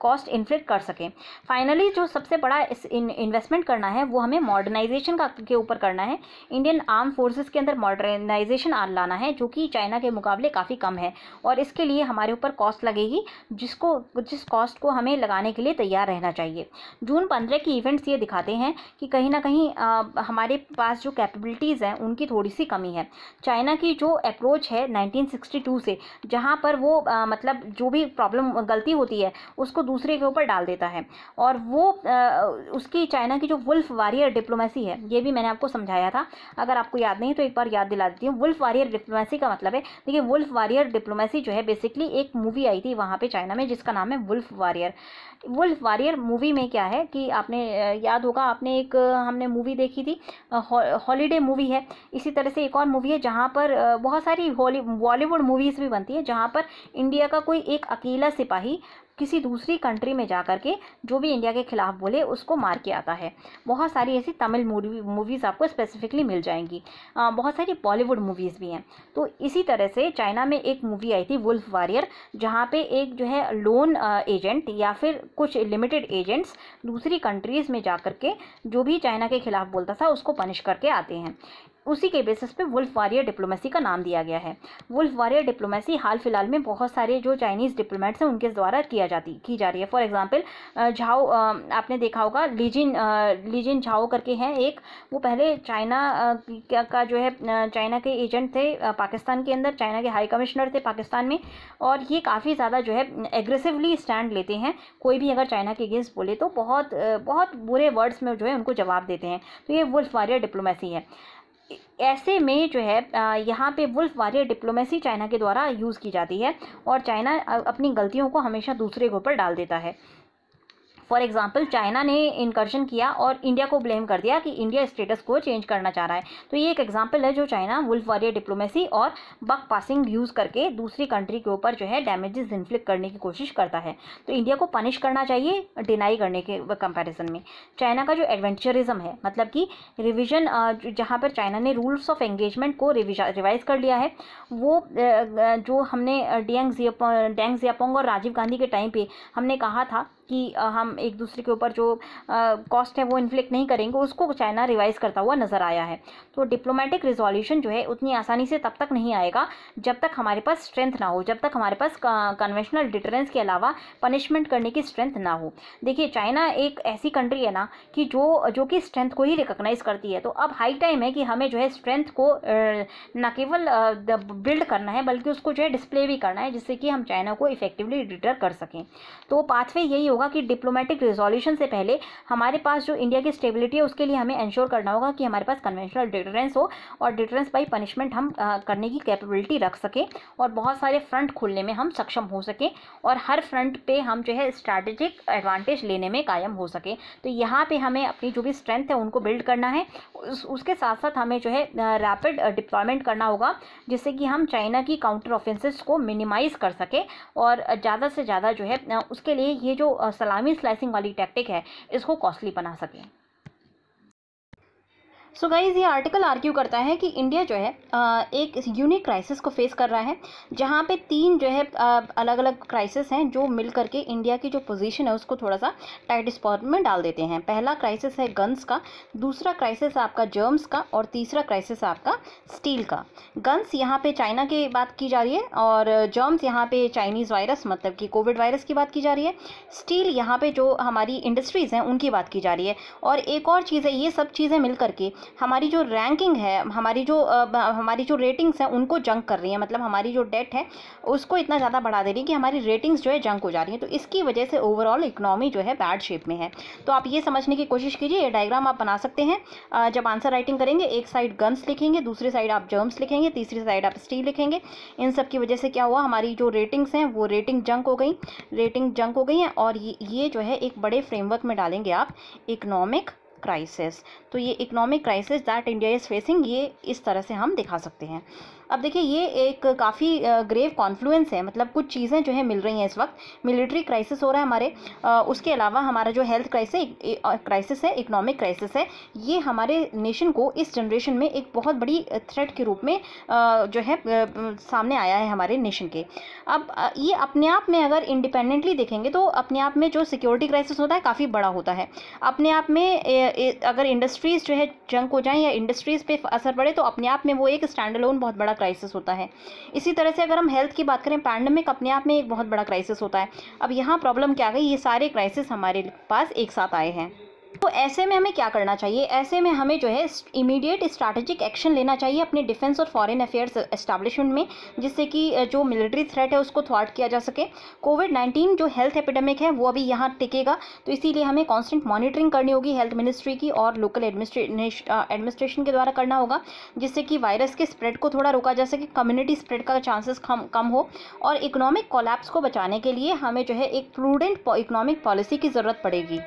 कॉस्ट इन्फ्लिक्ट कर सकें फाइनली जो सबसे बड़ा इन्वेस्टमेंट करना है वो हमें मॉडर्नाइजेशन का के ऊपर करना है इंडियन आर्म फोर्सेस के अंदर मॉडर्नाइजेशन लाना है जो कि चाइना के मुकाबले काफ़ी कम है और इसके लिए हमारे ऊपर कॉस्ट लगेगी जिसको जिस कॉस्ट को हमें लगाने के लिए तैयार रहना चाहिए जून पंद्रह की इवेंट्स ये दिखाते हैं कि कहीं ना कहीं हमारे पास जो कैपेबिलिटीज़ हैं उनकी थोड़ी सी कमी है चाइना की जो अप्रोच है 1962 से जहाँ पर वो आ, मतलब जो भी प्रॉब्लम गलती होती है उसको दूसरे के ऊपर डाल देता है और वो आ, उसकी चाइना की जो वुल्फ वारियर डिप्लोमेसी है ये भी मैंने आपको समझाया था अगर आपको याद नहीं तो एक बार याद दिला देती हूँ वुल्फ वारियर डिप्लोमेसी का मतलब है देखिए वुल्फ वारियर डिप्लोमेसी जो है बेसिकली एक मूवी आई थी वहाँ पर चाइना में जिसका नाम है Wolf Warrior Wolf Warrior movie में क्या है कि आपने याद होगा आपने एक हमने मूवी देखी देखी थी हॉलीडे मूवी है इसी तरह से एक और मूवी है जहाँ पर बहुत सारी बॉलीवुड मूवीज़ भी बनती है जहाँ पर इंडिया का कोई एक अकेला सिपाही किसी दूसरी कंट्री में जा कर के जो भी इंडिया के ख़िलाफ़ बोले उसको मार के आता है बहुत सारी ऐसी तमिल मूवी मूवीज़ आपको स्पेसिफिकली मिल जाएंगी आ, बहुत सारी बॉलीवुड मूवीज़ भी हैं तो इसी तरह से चाइना में एक मूवी आई थी वुल्फ वॉरियर जहाँ पे एक जो है लोन एजेंट या फिर कुछ लिमिटेड एजेंट्स दूसरी कंट्रीज़ में जा कर के जो भी चाइना के ख़िलाफ़ बोलता था उसको पनिश करके आते हैं उसी के बेसिस पे वुल्फ वारियर डिप्लोमेसी का नाम दिया गया है वुल्फ वारियर डिप्लोमेसी हाल फिलहाल में बहुत सारे जो चाइनीज़ डिप्लोमेट्स हैं उनके द्वारा किया जाती की जा रही है फॉर एग्जाम्पल झाओ आपने देखा होगा लीजिन लीजिन झाओ करके हैं एक वो पहले चाइना का जो है चाइना के एजेंट थे पाकिस्तान के अंदर चाइना के हाई कमिश्नर थे पाकिस्तान में और ये काफ़ी ज़्यादा जो है एग्रेसिवली स्टैंड लेते हैं कोई भी अगर चाइना के अगेंस्ट बोले तो बहुत बहुत बुरे वर्ड्स में जो है उनको जवाब देते हैं तो ये वुल्फ वारियर डिप्लोमेसी है ऐसे में जो है यहाँ पे वुल्फ वारियर डिप्लोमेसी चाइना के द्वारा यूज़ की जाती है और चाइना अपनी गलतियों को हमेशा दूसरे के ऊपर डाल देता है फॉर एग्जाम्पल चाइना ने इनकर्शन किया और इंडिया को ब्लेम कर दिया कि इंडिया स्टेटस को चेंज करना चाह रहा है तो ये एक एग्जाम्पल है जो चाइना वुल्फ वॉरियर डिप्लोमेसी और बक पासिंग यूज़ करके दूसरी कंट्री के ऊपर जो है डैमेजेस इन्फ्लिक्ट करने की कोशिश करता है तो इंडिया को पनिश करना चाहिए डिनाई करने के कंपेरिजन में चाइना का जो एडवेंचरिज्म है मतलब कि रिविजन जहाँ पर चाइना ने रूल्स ऑफ एंगेजमेंट को रिवाइज कर लिया है वो जो हमने डेंग जियापोंग और राजीव गांधी के टाइम पे हमने कहा था कि हम एक दूसरे के ऊपर जो कॉस्ट है वो इन्फ्लिक्ट नहीं करेंगे उसको चाइना रिवाइज़ करता हुआ नज़र आया है तो डिप्लोमेटिक रिजोल्यूशन जो है उतनी आसानी से तब तक नहीं आएगा जब तक हमारे पास स्ट्रेंथ ना हो जब तक हमारे पास कन्वेंशनल डिटरेंस के अलावा पनिशमेंट करने की स्ट्रेंथ ना हो देखिए चाइना एक ऐसी कंट्री है ना कि जो जो कि स्ट्रेंथ को ही रिकोगनाइज़ करती है तो अब हाई टाइम है कि हमें जो है स्ट्रेंथ को न केवल बिल्ड करना है बल्कि उसको जो है डिस्प्ले भी करना है जिससे कि हम चाइना को इफेक्टिवली डिटर कर सकें तो पाथवे यही होगा कि डिप्लोमेटिक रिजोल्यूशन से पहले हमारे पास जो इंडिया की स्टेबिलिटी है उसके लिए हमें इंश्योर करना होगा कि हमारे पास कन्वेंशनल डिटरेंस हो और डिटरेंस बाई पनिशमेंट हम आ, करने की कैपेबिलिटी रख सकें और बहुत सारे फ्रंट खुलने में हम सक्षम हो सकें और हर फ्रंट पे हम जो है स्ट्रैटेजिक एडवांटेज लेने में कायम हो सके तो यहाँ पे हमें अपनी जो भी स्ट्रेंथ है उनको बिल्ड करना है उस, उसके साथ साथ हमें जो है रैपिड डिप्लॉयमेंट करना होगा जिससे कि हम चाइना की काउंटर ऑफेंसेस को मिनिमाइज़ कर सकें और ज़्यादा से ज़्यादा जो है उसके लिए ये जो और सलामी स्लाइसिंग वाली टैक्टिक है इसको कॉस्टली बना सकें सो गाइज ये आर्टिकल आर्ग्यू करता है कि इंडिया जो है एक यूनिक क्राइसिस को फेस कर रहा है जहाँ पे तीन जो है अलग अलग क्राइसिस हैं जो मिल करके इंडिया की जो पोजीशन है उसको थोड़ा सा टाइट स्पॉट में डाल देते हैं पहला क्राइसिस है गन्स का दूसरा क्राइसिस आपका जर्म्स का और तीसरा क्राइसिस आपका स्टील का गन्स यहाँ पे चाइना मतलब की बात की जा रही है और जर्म्स यहाँ पे चाइनीज़ वायरस मतलब कि कोविड वायरस की बात की जा रही है स्टील यहाँ पे जो हमारी इंडस्ट्रीज़ हैं उनकी बात की जा रही है और एक और चीज़ है ये सब चीज़ें मिल करके हमारी जो रैंकिंग है हमारी जो हमारी जो रेटिंग्स हैं उनको जंक कर रही है मतलब हमारी जो डेट है उसको इतना ज़्यादा बढ़ा दे रही है कि हमारी रेटिंग्स जो है जंक हो जा रही है तो इसकी वजह से ओवरऑल इकनॉमी जो है बैड शेप में है तो आप ये समझने की कोशिश कीजिए ये डायग्राम आप बना सकते हैं जब आंसर राइटिंग करेंगे एक साइड गन्स लिखेंगे दूसरी साइड आप जर्म्स लिखेंगे तीसरी साइड आप स्टील लिखेंगे इन सब की वजह से क्या हुआ हमारी जो रेटिंग्स हैं वो रेटिंग जंक हो गई रेटिंग जंक हो गई हैं और ये जो है एक बड़े फ्रेमवर्क में डालेंगे आप इकनॉमिक क्राइसिस तो ये economic crisis that India is facing ये इस तरह से हम दिखा सकते हैं अब देखिए ये एक काफ़ी ग्रेव कॉन्फ्लुएंस है मतलब कुछ चीज़ें जो है मिल रही हैं इस वक्त मिलिट्री क्राइसिस हो रहा है हमारे उसके अलावा हमारा जो हेल्थ क्राइसिस क्राइसिस है इकोनॉमिक क्राइसिस है ये हमारे नेशन को इस जनरेशन में एक बहुत बड़ी थ्रेट के रूप में जो है सामने आया है हमारे नेशन के अब ये अपने आप में अगर इंडिपेंडेंटली देखेंगे तो अपने आप में जो सिक्योरिटी क्राइसिस होता है काफ़ी बड़ा होता है अपने आप में अगर इंडस्ट्रीज़ जो है जंक हो जाएँ या इंडस्ट्रीज़ पर असर पड़े तो अपने आप में वो एक स्टैंड बहुत बड़ा क्राइसिस होता है इसी तरह से अगर हम हेल्थ की बात करें पैंडमिक अपने आप में एक बहुत बड़ा क्राइसिस होता है अब यहाँ प्रॉब्लम क्या गई ये सारे क्राइसिस हमारे पास एक साथ आए हैं तो ऐसे में हमें क्या करना चाहिए ऐसे में हमें जो है इमीडिएट स्ट्रैटेजिक एक्शन लेना चाहिए अपने डिफेंस और फॉरेन अफेयर्स एस्टैब्लिशमेंट में जिससे कि जो मिलिट्री थ्रेट है उसको थ्वाट किया जा सके कोविड नाइन्टीन जो हेल्थ एपिडेमिक है वो अभी यहाँ टिकेगा तो इसीलिए हमें कॉन्स्टेंट मॉनिटरिंग करनी होगी हेल्थ मिनिस्ट्री की और लोकल एडमिनिस्ट्रेशन के द्वारा करना होगा जिससे कि वायरस के स्प्रेड को थोड़ा रोका जा सके कम्युनिटी स्प्रेड का चांसेस कम कम हो और इकोनॉमिक कोलैप्स को बचाने के लिए हमें जो है एक प्रूडेंट इकोनॉमिक पॉलिसी की ज़रूरत पड़ेगी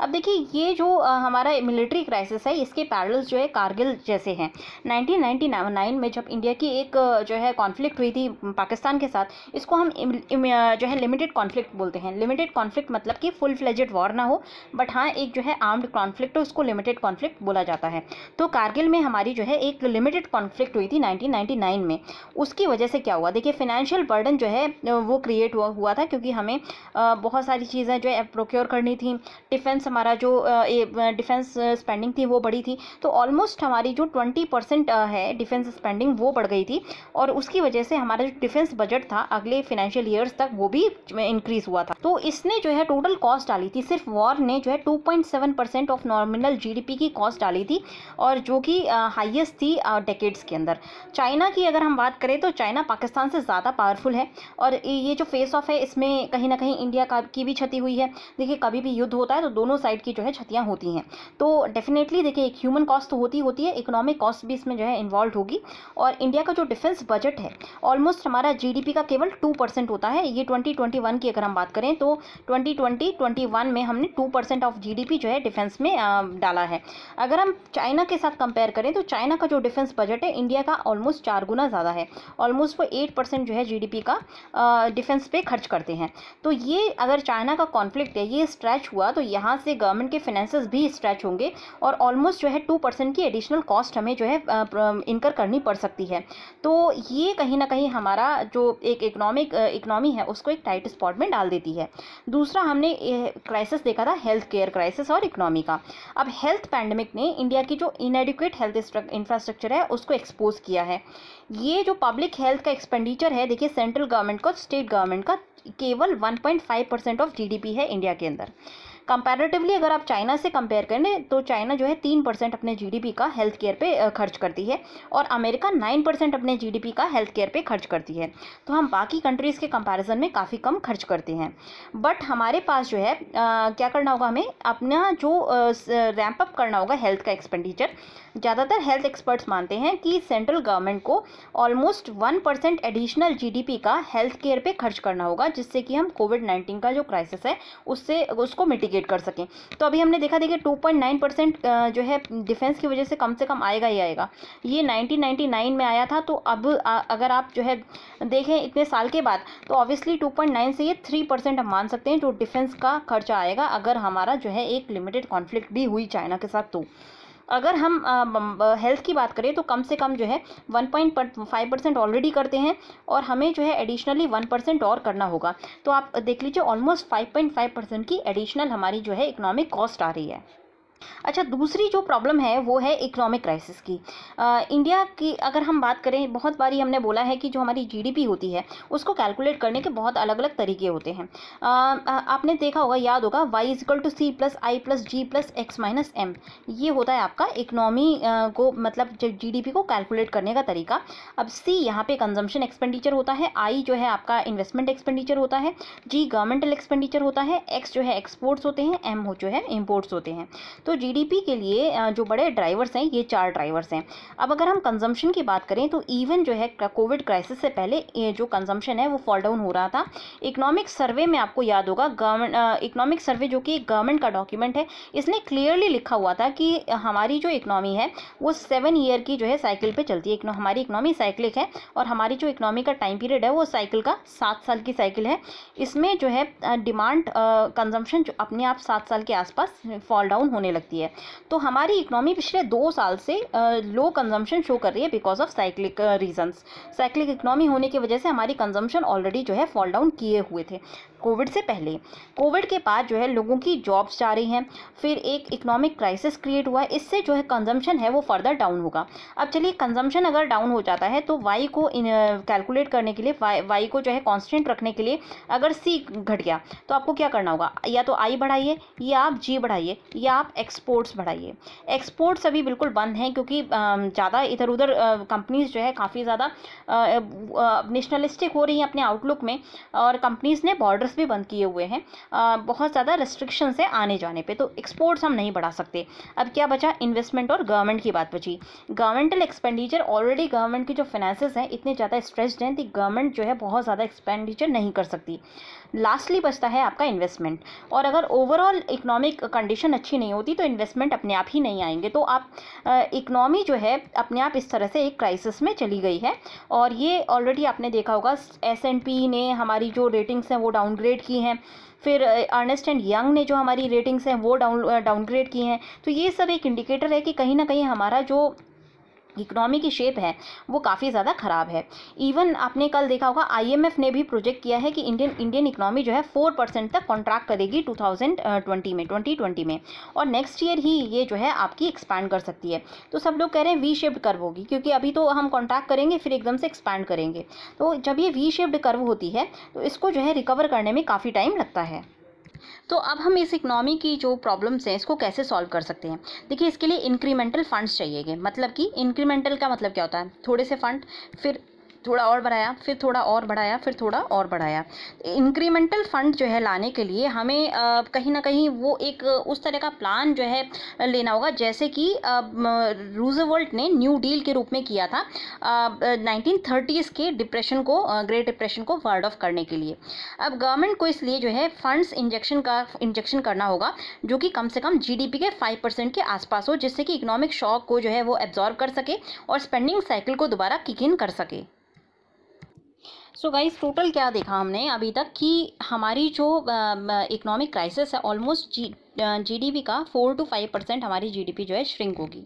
अब देखिए ये जो हमारा मिलिट्री क्राइसिस है इसके पैरल्स जो है कारगिल जैसे हैं 1999 में जब इंडिया की एक जो है कॉन्फ्लिक्ट हुई थी पाकिस्तान के साथ इसको हम इम, इम, जो है लिमिटेड कॉन्फ्लिक्ट बोलते हैं लिमिटेड कॉन्फ्लिक्ट मतलब कि फुल फ्लेजेड वॉर ना हो बट हाँ एक जो है आर्म्ड कॉन्फ्लिक्ट उसको लिमिटेड कॉन्फ्लिक्ट बोला जाता है तो कारगिल में हमारी जो है एक लिमिटेड कॉन्फ्लिक्ट हुई थी 1999 में उसकी वजह से क्या हुआ देखिए फाइनेंशियल बर्डन जो है वो क्रिएट हुआ, हुआ था क्योंकि हमें बहुत सारी चीज़ें जो है प्रोक्योर करनी थी डिफेंस डिफेंस हमारा जो डिफेंस स्पेंडिंग थी वो बढ़ी थी तो ऑलमोस्ट हमारी जो ट्वेंटी परसेंट है डिफेंस स्पेंडिंग वो बढ़ गई थी और उसकी वजह से हमारा जो डिफेंस बजट था अगले फाइनेंशियल ईयर्स तक वो भी इंक्रीज हुआ था तो इसने जो है टोटल कॉस्ट डाली थी सिर्फ वॉर ने जो है two point seven percent of nominal GDP की कॉस्ट डाली थी और जो कि हाइएस्ट थी डेकेड्स के अंदर चाइना की अगर हम बात करें तो चाइना पाकिस्तान से ज़्यादा पावरफुल है और ये जो फेस ऑफ है इसमें कहीं ना कहीं इंडिया का की भी क्षति हुई है देखिए कभी भी युद्ध होता है तो दोनों दोनों साइड की जो है क्षतियाँ होती हैं तो डेफिनेटली देखिए एक ह्यूमन कॉस्ट तो होती होती है इकोनॉमिक कॉस्ट भी इसमें जो है इन्वॉल्व होगी और इंडिया का जो डिफेंस बजट है ऑलमोस्ट हमारा जीडीपी का केवल टू परसेंट होता है ये ट्वेंटी ट्वेंटी की अगर हम बात करें तो ट्वेंटी ट्वेंटी ट्वेंटी में हमने टू परसेंट ऑफ जी जो है डिफेंस में डाला है अगर हम चाइना के साथ कंपेयर करें तो चाइना का जो डिफेंस बजट है इंडिया का ऑलमोस्ट चार गुना ज़्यादा है ऑलमोस्ट वो एट परसेंट जो है जीडीपी का डिफेंस पे खर्च करते हैं तो ये अगर चाइना का कॉन्फ्लिक्ट है ये स्ट्रेच हुआ तो यहाँ से गवर्नमेंट के फाइनेंसेस भी स्ट्रेच होंगे और ऑलमोस्ट जो है टू परसेंट की एडिशनल कॉस्ट हमें जो है इनकर करनी पड़ सकती है तो ये कहीं ना कहीं हमारा जो एक इकोनॉमिक इकोनॉमी है उसको एक टाइट स्पॉट में डाल देती है दूसरा हमने क्राइसिस देखा था हेल्थ केयर क्राइसिस और इकोनॉमी का अब हेल्थ पैंडमिक ने इंडिया की जो इनएडिकुएट हेल्थ इंफ्रास्ट्रक्चर है उसको एक्सपोज किया है ये जो पब्लिक हेल्थ का एक्सपेंडिचर है देखिए सेंट्रल गवर्नमेंट का स्टेट गवर्नमेंट का केवल 1.5 परसेंट ऑफ जीडीपी है इंडिया के अंदर कंपैरेटिवली अगर आप चाइना से कंपेयर करें तो चाइना जो है तीन परसेंट अपने जीडीपी का हेल्थ केयर पे खर्च करती है और अमेरिका नाइन परसेंट अपने जीडीपी का हेल्थ केयर पे खर्च करती है तो हम बाकी कंट्रीज़ के कंपैरिजन में काफ़ी कम खर्च करते हैं बट हमारे पास जो है आ, क्या करना होगा हमें अपना जो रैम्पअप करना होगा हेल्थ का एक्सपेंडिचर ज़्यादातर हेल्थ एक्सपर्ट्स मानते हैं कि सेंट्रल गवर्नमेंट को almost one percent additional GDP का हेल्थ केयर पे खर्च करना होगा जिससे कि हम कोविड नाइन्टीन का जो क्राइसिस है उससे उसको मिटिगेट कर सकें तो अभी हमने देखा देखिए टू पॉइंट नाइन परसेंट जो है डिफेंस की वजह से कम से कम आएगा ही आएगा ये नाइनटीन नाइन्टी नाइन में आया था तो अब अगर आप जो है देखें इतने साल के बाद तो ऑब्वियसली टू पॉइंट नाइन से ये थ्री परसेंट हम मान सकते हैं जो डिफेंस का खर्चा आएगा अगर हमारा जो है एक लिमिटेड कॉन्फ्लिक्ट भी हुई चाइना के साथ तो अगर हम हेल्थ की बात करें तो कम से कम जो है one point five percent already करते हैं और हमें जो है एडिशनली वन परसेंट और करना होगा तो आप देख लीजिए almost five point five percent की एडिशनल हमारी जो है इकोनॉमिक कॉस्ट आ रही है अच्छा दूसरी जो प्रॉब्लम है वो है इकोनॉमिक क्राइसिस की आ, इंडिया की अगर हम बात करें बहुत बारी हमने बोला है कि जो हमारी जीडीपी होती है उसको कैलकुलेट करने के बहुत अलग अलग तरीके होते हैं आ, आपने देखा होगा याद होगा Y is equal to C plus I plus G plus X minus M ये होता है आपका इकोनॉमी को मतलब जी को कैलकुलेट करने का तरीका अब सी यहाँ पे कंजम्पन एक्सपेंडिचर होता है आई जो है आपका इन्वेस्टमेंट एक्सपेंडिचर होता है जी गवर्नमेंटल एक्सपेंडिचर होता है एक्स जो है एक्सपोर्ट्स होते हैं एम जो है इम्पोर्ट्स होते हैं तो जीडीपी तो के लिए जो बड़े ड्राइवर्स हैं ये चार ड्राइवर्स हैं अब अगर हम कंजम्पशन की बात करें तो इवन जो है कोविड क्राइसिस से पहले जो कंजम्पशन है वो फॉल डाउन हो रहा था इकोनॉमिक सर्वे में आपको याद होगा गवर्नमेंट इकोनॉमिक सर्वे जो कि गवर्नमेंट का डॉक्यूमेंट है इसने क्लियरली लिखा हुआ था कि हमारी जो इकनॉमी है वो सेवन ईयर की जो है साइकिल पर चलती है हमारी इकनॉमी साइकिलिक है और हमारी जो इकनॉमी का टाइम पीरियड है वो साइकिल का सात साल की साइकिल है इसमें जो है डिमांड कंजम्पशन जो अपने आप सात साल के आसपास फॉल डाउन होने लगती है तो हमारी इकनॉमी पिछले दो साल से लो कंजम्पशन शो कर रही है because of cyclic reasons cyclic economy होने की वजह से हमारी कंजम्पशन ऑलरेडी जो है फॉल डाउन किए हुए थे कोविड से पहले कोविड के बाद जो है लोगों की जॉब्स जा रही हैं फिर एक इकोनॉमिक क्राइसिस क्रिएट हुआ इससे जो है कंजम्पशन है वो फर्दर डाउन होगा अब चलिए कंजम्पशन अगर डाउन हो जाता है तो वाई को कैलकुलेट करने के लिए वाई वाई को जो है कॉन्स्टेंट रखने के लिए अगर सी घट गया तो आपको क्या करना होगा या तो आई बढ़ाइए या आप जी बढ़ाइए या आप एक्सपोर्ट्स बढ़ाइए एक्सपोर्ट्स अभी बिल्कुल बंद हैं क्योंकि ज़्यादा इधर उधर कंपनीज़ जो है काफ़ी ज़्यादा नेशनलिस्टिक हो रही हैं अपने आउटलुक में और कंपनीज़ ने बॉर्डर बॉर्डर्स भी बंद किए हुए हैं बहुत ज़्यादा रिस्ट्रिक्शंस है आने जाने पे तो एक्सपोर्ट्स हम नहीं बढ़ा सकते अब क्या बचा इन्वेस्टमेंट और गवर्नमेंट की बात बची गवर्नमेंटल एक्सपेंडिचर ऑलरेडी गवर्नमेंट की जो फाइनेंसिस हैं इतने ज़्यादा स्ट्रेस्ड हैं कि गवर्नमेंट जो है बहुत ज़्यादा एक्सपेंडिचर नहीं कर सकती लास्टली बचता है आपका इन्वेस्टमेंट और अगर ओवरऑल इकोनॉमिक कंडीशन अच्छी नहीं होती तो इन्वेस्टमेंट अपने आप ही नहीं आएंगे तो आप इकनॉमी जो है अपने आप इस तरह से एक क्राइसिस में चली गई है और ये ऑलरेडी आपने देखा होगा एस एंड पी ने हमारी जो रेटिंग्स हैं वो डाउनग्रेड की हैं फिर अर्नेस्ट एंड यंग ने जो हमारी रेटिंग्स हैं वो डाउन डाउनग्रेड की हैं तो ये सब एक इंडिकेटर है कि कहीं ना कहीं हमारा जो इकोनॉमी की शेप है वो काफ़ी ज़्यादा ख़राब है इवन आपने कल देखा होगा आईएमएफ ने भी प्रोजेक्ट किया है कि इंडियन इंडियन इकोनॉमी जो है फोर परसेंट तक कॉन्ट्रैक्ट करेगी टू थाउजेंड ट्वेंटी में ट्वेंटी ट्वेंटी में और नेक्स्ट ईयर ही ये जो है आपकी एक्सपैंड कर सकती है तो सब लोग कह रहे हैं वी शेप्ड कर्व होगी क्योंकि अभी तो हम कॉन्ट्रैक्ट करेंगे फिर एकदम से एक्सपैंड करेंगे तो जब ये वी शेप्ड कर्व होती है तो इसको जो है रिकवर करने में काफ़ी टाइम लगता है तो अब हम इस इकनॉमी की जो प्रॉब्लम्स हैं इसको कैसे सॉल्व कर सकते हैं देखिए इसके लिए इंक्रीमेंटल फंड्स चाहिएगे मतलब कि इंक्रीमेंटल का मतलब क्या होता है थोड़े से फंड फिर थोड़ा और बढ़ाया फिर थोड़ा और बढ़ाया फिर थोड़ा और बढ़ाया इंक्रीमेंटल फंड जो है लाने के लिए हमें कहीं ना कहीं वो एक उस तरह का प्लान जो है लेना होगा जैसे कि रूजवर्ल्ट ने न्यू डील के रूप में किया था नाइनटीन थर्टीज़ के डिप्रेशन को ग्रेट डिप्रेशन को वर्ड ऑफ करने के लिए अब गवर्नमेंट को इसलिए जो है फंड्स इंजेक्शन का इंजेक्शन करना होगा जो कि कम से कम जीडीपी के फाइव परसेंट के आसपास हो जिससे कि इकोनॉमिक शॉक को जो है वो एब्जॉर्व कर सके और स्पेंडिंग साइकिल को दोबारा किक इन कर सके सो गाइस टोटल क्या देखा हमने अभी तक कि हमारी जो इकोनॉमिक क्राइसिस है ऑलमोस्ट जी जीडीपी का फोर टू फाइव परसेंट हमारी जीडीपी जो है श्रिंक होगी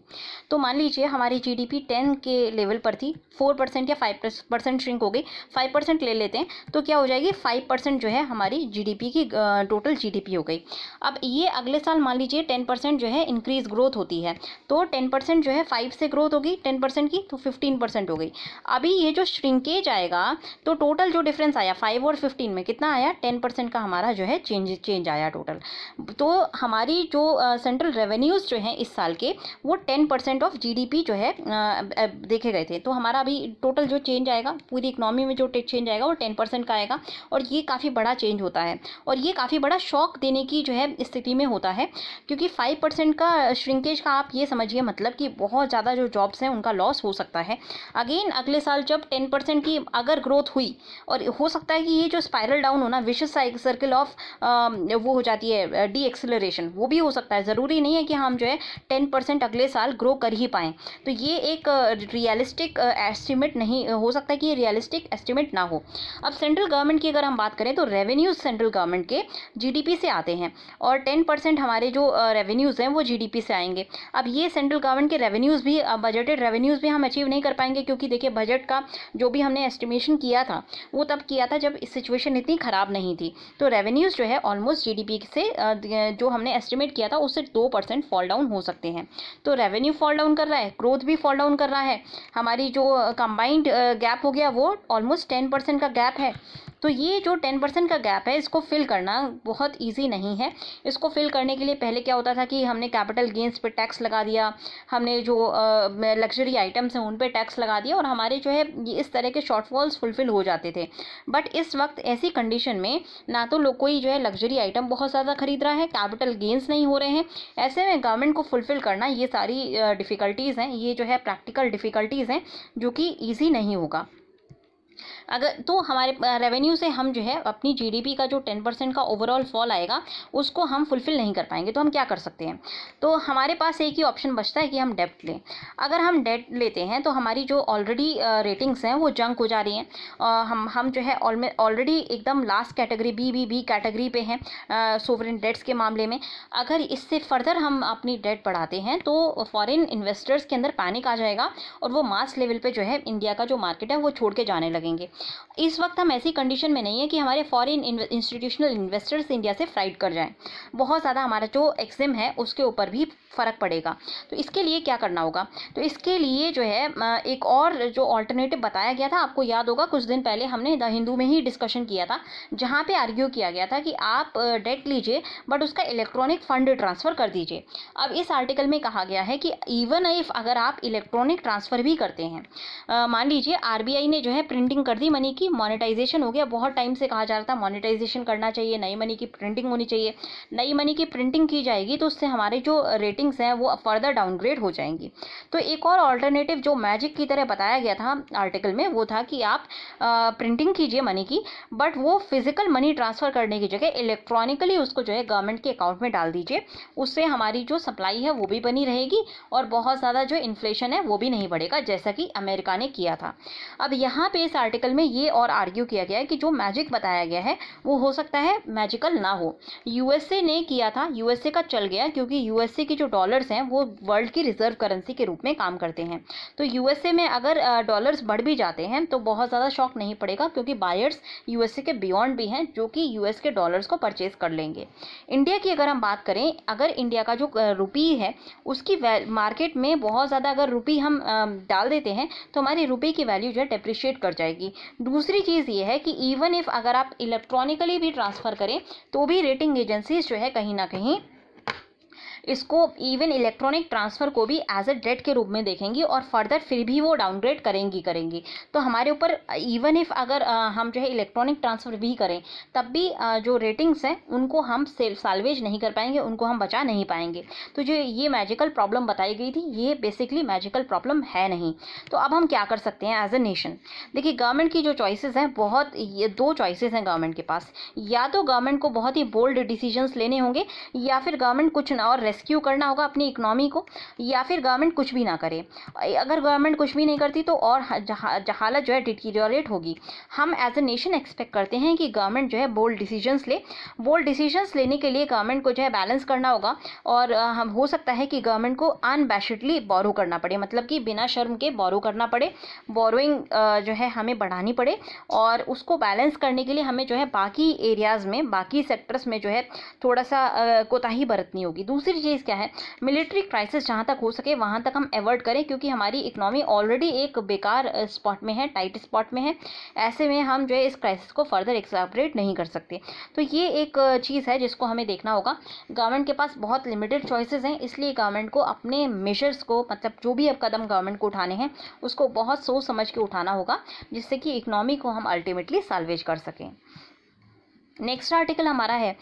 तो मान लीजिए हमारी जीडीपी टेन के लेवल पर थी फोर परसेंट या फाइव परसेंट श्रिंक हो गई फाइव परसेंट ले लेते हैं तो क्या हो जाएगी फाइव परसेंट जो है हमारी जीडीपी की टोटल जीडीपी हो गई अब ये अगले साल मान लीजिए टेन परसेंट जो है इंक्रीज ग्रोथ होती है तो टेन परसेंट जो है फाइव से ग्रोथ होगी टेन परसेंट की तो फिफ्टीन परसेंट हो गई अभी ये जो श्रिंकेज आएगा तो टोटल जो डिफरेंस आया फाइव और फिफ्टीन में कितना आया टेन परसेंट का हमारा जो है चेंज चेंज आया टोटल तो हमारी जो सेंट्रल रेवेन्यूज़ जो हैं इस साल के वो टेन परसेंट ऑफ जीडीपी जो है देखे गए थे तो हमारा अभी टोटल जो चेंज आएगा पूरी इकोनॉमी में जो चेंज आएगा वो टेन परसेंट का आएगा और ये काफ़ी बड़ा चेंज होता है और ये काफ़ी बड़ा शॉक देने की जो है स्थिति में होता है क्योंकि फाइव परसेंट का श्रिंकेज का आप ये समझिए मतलब कि बहुत ज़्यादा जो जॉब्स हैं उनका लॉस हो सकता है अगेन अगले साल जब टेन परसेंट की अगर ग्रोथ हुई और हो सकता है कि ये जो स्पायरल डाउन होना विशेष सर्किल ऑफ वो हो जाती है डी एक्सलरेट एक्सेलरेशन वो भी हो सकता है ज़रूरी नहीं है कि हम जो है टेन परसेंट अगले साल ग्रो कर ही पाएँ तो ये एक रियलिस्टिक एस्टिमेट नहीं हो सकता कि ये रियलिस्टिक एस्टिमेट ना हो अब सेंट्रल गवर्नमेंट की अगर हम बात करें तो रेवेन्यूज सेंट्रल गवर्नमेंट के जी से आते हैं और टेन परसेंट हमारे जो रेवेन्यूज़ हैं वो जी से आएंगे अब ये सेंट्रल गवर्नमेंट के रेवेन्यूज़ भी बजटेड रेवेन्यूज़ भी हम अचीव नहीं कर पाएंगे क्योंकि देखिए बजट का जो भी हमने एस्टिमेशन किया था वो तब किया था जब सिचुएशन इतनी ख़राब नहीं थी तो रेवेन्यूज़ जो है ऑलमोस्ट जी से जो हम हमने एस्टिमेट किया था उससे दो परसेंट फॉल डाउन हो सकते हैं तो रेवेन्यू फॉल डाउन कर रहा है ग्रोथ भी फॉल डाउन कर रहा है हमारी जो कंबाइंड गैप हो गया वो ऑलमोस्ट टेन परसेंट का गैप है तो ये जो टेन परसेंट का गैप है इसको फिल करना बहुत ईजी नहीं है इसको फिल करने के लिए पहले क्या होता था कि हमने कैपिटल गेंस पर टैक्स लगा दिया हमने जो लग्जरी आइटम्स हैं उन पर टैक्स लगा दिया और हमारे जो है इस तरह के शॉर्टफॉल्स फुलफिल हो जाते थे बट इस वक्त ऐसी कंडीशन में ना तो लोग कोई जो है लग्जरी आइटम बहुत ज़्यादा खरीद रहा है कैपिटल गेंस नहीं हो रहे हैं ऐसे में गवर्नमेंट को फुलफिल करना ये सारी डिफ़िकल्टीज़ हैं ये जो है प्रैक्टिकल डिफ़िकल्टीज़ हैं जो कि ईजी नहीं होगा अगर तो हमारे रेवेन्यू से हम जो है अपनी जीडीपी का जो टेन परसेंट का ओवरऑल फॉल आएगा उसको हम फुलफिल नहीं कर पाएंगे तो हम क्या कर सकते हैं तो हमारे पास एक ही ऑप्शन बचता है कि हम डेप्ट लें अगर हम डेट लेते हैं तो हमारी जो ऑलरेडी रेटिंग्स हैं वो जंक हो जा रही हैं हम हम जो है ऑलरेडी एकदम last category B B B category पे हैं सोवरेन डेट्स के मामले में अगर इससे फर्दर हम अपनी डेट बढ़ाते हैं तो फॉरेन इन्वेस्टर्स के अंदर पैनिक आ जाएगा और वो मास लेवल पे जो है इंडिया का जो मार्केट है वो छोड़ के जाने लगेंगे इस वक्त हम ऐसी कंडीशन में नहीं है कि हमारे फॉरेन इंस्टीट्यूशनल इन्वेस्टर्स इंडिया से फ्राइड कर जाएं बहुत ज़्यादा हमारा जो एक्सिम है उसके ऊपर भी फ़र्क पड़ेगा तो इसके लिए क्या करना होगा तो इसके लिए जो है एक और जो ऑल्टरनेटिव बताया गया था आपको याद होगा कुछ दिन पहले हमने द हिंदू में ही डिस्कशन किया था जहाँ पर आर्ग्यू किया गया था कि आप डेट लीजिए बट उसका इलेक्ट्रॉनिक फंड ट्रांसफ़र कर दीजिए अब इस आर्टिकल में कहा गया है कि इवन इफ़ अगर आप इलेक्ट्रॉनिक ट्रांसफ़र भी करते हैं मान लीजिए आर ने जो है प्रिंटिंग कर दी मनी मनी की मोनेटाइजेशन हो गया बहुत टाइम से कहा जा रहा था मोनेटाइजेशन करना चाहिए नई मनी की प्रिंटिंग होनी चाहिए नई मनी की प्रिंटिंग की जाएगी तो उससे हमारे जो रेटिंग्स हैं वो फर्दर डाउनग्रेड हो जाएंगी तो एक और ऑल्टरनेटिव जो मैजिक की तरह बताया गया था आर्टिकल में वो था कि आप आ, प्रिंटिंग कीजिए मनी की बट वो फिजिकल मनी ट्रांसफ़र करने की जगह इलेक्ट्रॉनिकली उसको जो है गवर्नमेंट के अकाउंट में डाल दीजिए उससे हमारी जो सप्लाई है वो भी बनी रहेगी और बहुत ज़्यादा जो इन्फ्लेशन है वो भी नहीं बढ़ेगा जैसा कि अमेरिका ने किया था अब यहाँ पे इस आर्टिकल में ये और आर्ग्यू किया गया है कि जो मैजिक बताया गया है वो हो सकता है मैजिकल ना हो यूएसए ने किया था यूएसए का चल गया क्योंकि यूएसए के जो डॉलर्स हैं वो वर्ल्ड की रिजर्व करेंसी के रूप में काम करते हैं तो यूएसए में अगर डॉलर्स बढ़ भी जाते हैं तो बहुत ज़्यादा शौक नहीं पड़ेगा क्योंकि बायर्स यूएसए के बियॉन्ड भी हैं जो कि यूएस के डॉलर्स को परचेज कर लेंगे इंडिया की अगर हम बात करें अगर इंडिया का जो रुपी है उसकी मार्केट में बहुत ज़्यादा अगर रुपी हम डाल देते हैं तो हमारी रुपी की वैल्यू जो है डिप्रिशिएट कर जाएगी दूसरी चीज़ ये है कि इवन इफ़ अगर आप इलेक्ट्रॉनिकली भी ट्रांसफ़र करें तो भी रेटिंग एजेंसीज जो है कहीं ना कहीं इसको इवन इलेक्ट्रॉनिक ट्रांसफ़र को भी एज अ डेट के रूप में देखेंगी और फर्दर फिर भी वो डाउनग्रेड करेंगी करेंगी तो हमारे ऊपर इवन इफ़ अगर हम जो है इलेक्ट्रॉनिक ट्रांसफ़र भी करें तब भी जो रेटिंग्स हैं उनको हम सेल्फ सालवेज नहीं कर पाएंगे उनको हम बचा नहीं पाएंगे तो जो ये मैजिकल प्रॉब्लम बताई गई थी ये बेसिकली मैजिकल प्रॉब्लम है नहीं तो अब हम क्या कर सकते हैं एज अ नेशन देखिए गवर्नमेंट की जो चॉइसेस हैं बहुत ये दो चॉइसेस हैं गवर्नमेंट के पास या तो गवर्नमेंट को बहुत ही बोल्ड डिसीजंस लेने होंगे या फिर गवर्नमेंट कुछ और रेस्ट रेस्क्यू करना होगा अपनी इकनॉमी को या फिर गवर्नमेंट कुछ भी ना करे अगर गवर्नमेंट कुछ भी नहीं करती तो और हालत जो है डिटीरियोरेट होगी हम एज ए नेशन एक्सपेक्ट करते हैं कि गवर्नमेंट जो है बोल्ड डिसीजंस ले बोल्ड डिसीजंस लेने के लिए गवर्नमेंट को जो है बैलेंस करना होगा और हम हो सकता है कि गवर्नमेंट को अनबैशडली बोरो करना पड़े मतलब कि बिना शर्म के बोरो करना पड़े बोरोइंग जो है हमें बढ़ानी पड़े और उसको बैलेंस करने के लिए हमें जो है बाकी एरियाज़ में बाकी सेक्टर्स में जो है थोड़ा सा कोताही बरतनी होगी दूसरी चीज़ क्या है मिलिट्री क्राइसिस जहाँ तक हो सके वहाँ तक हम एवॉड करें क्योंकि हमारी इकनॉमी ऑलरेडी एक बेकार स्पॉट में है टाइट स्पॉट में है ऐसे में हम जो है इस क्राइसिस को फर्दर एक्सापरेट नहीं कर सकते तो ये एक चीज़ है जिसको हमें देखना होगा गवर्नमेंट के पास बहुत लिमिटेड चॉइसेस हैं इसलिए गवर्नमेंट को अपने मेजर्स को मतलब जो भी अब कदम गवर्नमेंट को उठाने हैं उसको बहुत सोच समझ के उठाना होगा जिससे कि इकनॉमी को हम अल्टीमेटली सालवेज कर सकें नेक्स्ट आर्टिकल हमारा है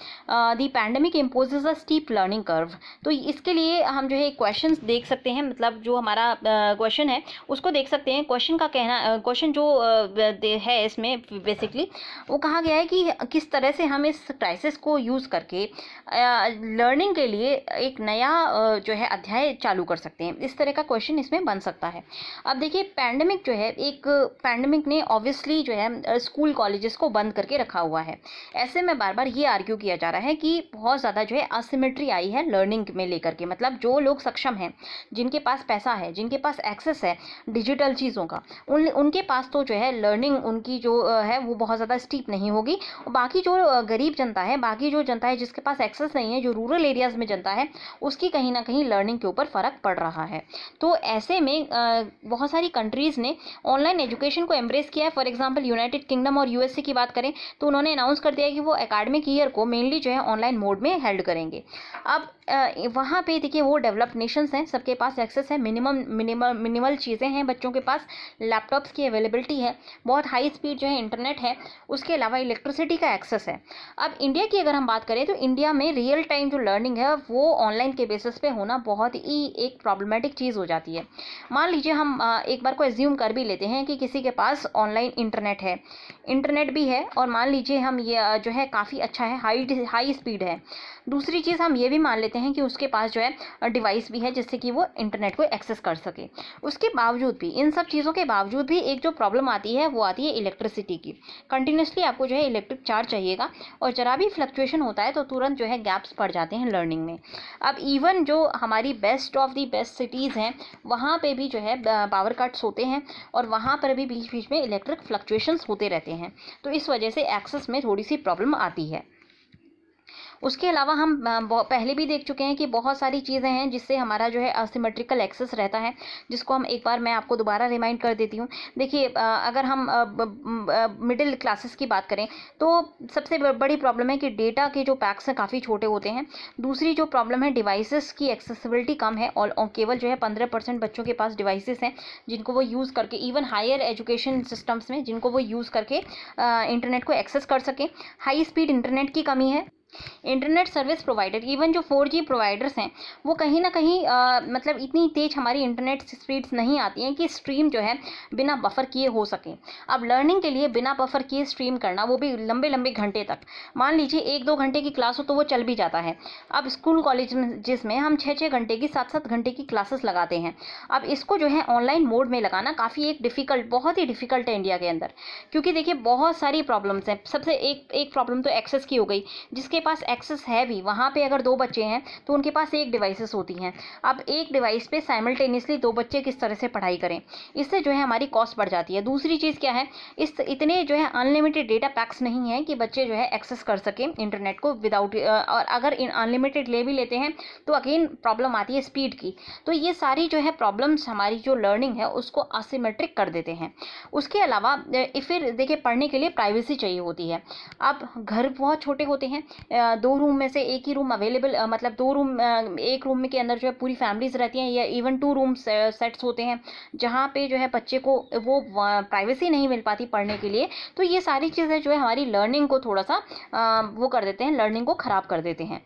the pandemic imposes a steep learning curve तो इसके लिए हम जो है क्वेश्चन देख सकते हैं मतलब जो हमारा क्वेश्चन uh, है उसको देख सकते हैं क्वेश्चन का कहना क्वेश्चन uh, जो uh, है इसमें बेसिकली वो कहा गया है कि किस तरह से हम इस क्राइसिस को यूज़ करके लर्निंग के लिए एक नया जो है अध्याय चालू कर सकते हैं इस तरह का क्वेश्चन इसमें बन सकता है अब देखिए पैंडमिक जो है एक पैंडमिक ने ऑब्वियसली जो है स्कूल कॉलेज को बंद करके रखा हुआ है ऐसे में बार बार ये आर्ग्यू किया जा रहा है कि बहुत ज़्यादा जो है असिमेट्री आई है लर्निंग में लेकर के मतलब जो लोग सक्षम हैं जिनके पास पैसा है जिनके पास एक्सेस है डिजिटल चीज़ों का उन उनके पास तो जो है लर्निंग उनकी जो है वो बहुत ज़्यादा स्टीप नहीं होगी बाकी जो गरीब जनता है बाकी जो जनता है जिसके पास एक्सेस नहीं है जो रूरल एरियाज़ में जनता है उसकी कहीं ना कहीं लर्निंग के ऊपर फ़र्क पड़ रहा है तो ऐसे में बहुत सारी कंट्रीज़ ने ऑनलाइन एजुकेशन को एम्ब्रेस किया है फॉर एग्जाम्पल यूनाइटेड किंगडम और यूएसए की बात करें तो उन्होंने अनाउंस कर दिया कि वो अकेडमिक ईयर को मेनली जो है ऑनलाइन मोड में हेल्ड करेंगे अब वहाँ पे देखिए वो डेवलप्ड नेशंस हैं सबके पास एक्सेस है मिनिमम मिनिमम मिनिमल चीज़ें हैं बच्चों के पास लैपटॉप्स की अवेलेबिलिटी है बहुत हाई स्पीड जो है इंटरनेट है उसके अलावा इलेक्ट्रिसिटी का एक्सेस है अब इंडिया की अगर हम बात करें तो इंडिया में रियल टाइम जो लर्निंग है वो ऑनलाइन के बेसिस पे होना बहुत ही एक प्रॉब्लमेटिक चीज़ हो जाती है मान लीजिए हम एक बार को एज्यूम कर भी लेते हैं कि किसी के पास ऑनलाइन इंटरनेट है इंटरनेट भी है और मान लीजिए हम ये जो है काफ़ी अच्छा है हाई हाई स्पीड है दूसरी चीज़ हम ये भी मान लेते हैं कि उसके पास जो है डिवाइस भी है जिससे कि वो इंटरनेट को एक्सेस कर सके उसके बावजूद भी इन सब चीज़ों के बावजूद भी एक जो प्रॉब्लम आती है वो आती है इलेक्ट्रिसिटी की कंटिन्यूसली आपको जो है इलेक्ट्रिक चार्ज चाहिएगा और जरा भी फ्लक्चुएशन होता है तो तुरंत जो है गैप्स पड़ जाते हैं लर्निंग में अब इवन जो हमारी best of the best cities हैं वहाँ पर भी जो है पावर कट्स होते हैं और वहाँ पर भी बीच बीच में इलेक्ट्रिक फ्लक्चुएशंस होते रहते हैं तो इस वजह से एक्सेस में थोड़ी सी प्रॉब्लम आती है उसके अलावा हम पहले भी देख चुके हैं कि बहुत सारी चीज़ें हैं जिससे हमारा जो है असीमेट्रिकल एक्सेस रहता है जिसको हम एक बार मैं आपको दोबारा रिमाइंड कर देती हूँ देखिए अगर हम मिडिल क्लासेस की बात करें तो सबसे बड़ी प्रॉब्लम है कि डेटा के जो पैक्स हैं काफ़ी छोटे होते हैं दूसरी जो प्रॉब्लम है डिवाइसेस की एक्सेसिबिलिटी कम है और केवल जो है पंद्रह परसेंट बच्चों के पास डिवाइसेस हैं जिनको वो यूज़ करके इवन हायर एजुकेशन सिस्टम्स में जिनको वो यूज़ करके इंटरनेट को एक्सेस कर सकें हाई स्पीड इंटरनेट की कमी है इंटरनेट सर्विस प्रोवाइडर इवन जो फोर जी प्रोवाइडर्स हैं वो कहीं ना कहीं आ, मतलब इतनी तेज़ हमारी इंटरनेट स्पीड्स नहीं आती हैं कि स्ट्रीम जो है बिना बफर किए हो सके अब लर्निंग के लिए बिना बफर किए स्ट्रीम करना वो भी लंबे लंबे घंटे तक मान लीजिए एक दो घंटे की क्लास हो तो वो चल भी जाता है अब स्कूल कॉलेज जिसमें हम छः छः घंटे की सात सात घंटे की क्लासेस लगाते हैं अब इसको जो है ऑनलाइन मोड में लगाना काफ़ी एक डिफ़िकल्ट बहुत ही डिफ़िकल्ट है इंडिया के अंदर क्योंकि देखिए बहुत सारी प्रॉब्लम्स हैं सबसे एक एक प्रॉब्लम तो एक्सेस की हो गई जिसके पास एक्सेस है भी वहाँ पे अगर दो बच्चे हैं तो उनके पास एक डिवाइसेस होती हैं अब एक डिवाइस पे साइमल्टेनियसली दो बच्चे किस तरह से पढ़ाई करें इससे जो है हमारी कॉस्ट बढ़ जाती है दूसरी चीज़ क्या है इस इतने जो है अनलिमिटेड डेटा पैक्स नहीं है कि बच्चे जो है एक्सेस कर सकें इंटरनेट को विदाउट और अगर अनलिमिटेड ले भी लेते हैं तो अगेन प्रॉब्लम आती है स्पीड की तो ये सारी जो है प्रॉब्लम्स हमारी जो लर्निंग है उसको असीमेट्रिक कर देते हैं उसके अलावा फिर देखिए पढ़ने के लिए प्राइवेसी चाहिए होती है अब घर बहुत छोटे होते हैं दो रूम में से एक ही रूम अवेलेबल मतलब दो रूम एक रूम के अंदर जो है पूरी फैमिलीज़ रहती हैं या इवन टू रूम सेट्स होते हैं जहाँ पे जो है बच्चे को वो प्राइवेसी नहीं मिल पाती पढ़ने के लिए तो ये सारी चीज़ें जो है हमारी लर्निंग को थोड़ा सा वो कर देते हैं लर्निंग को ख़राब कर देते हैं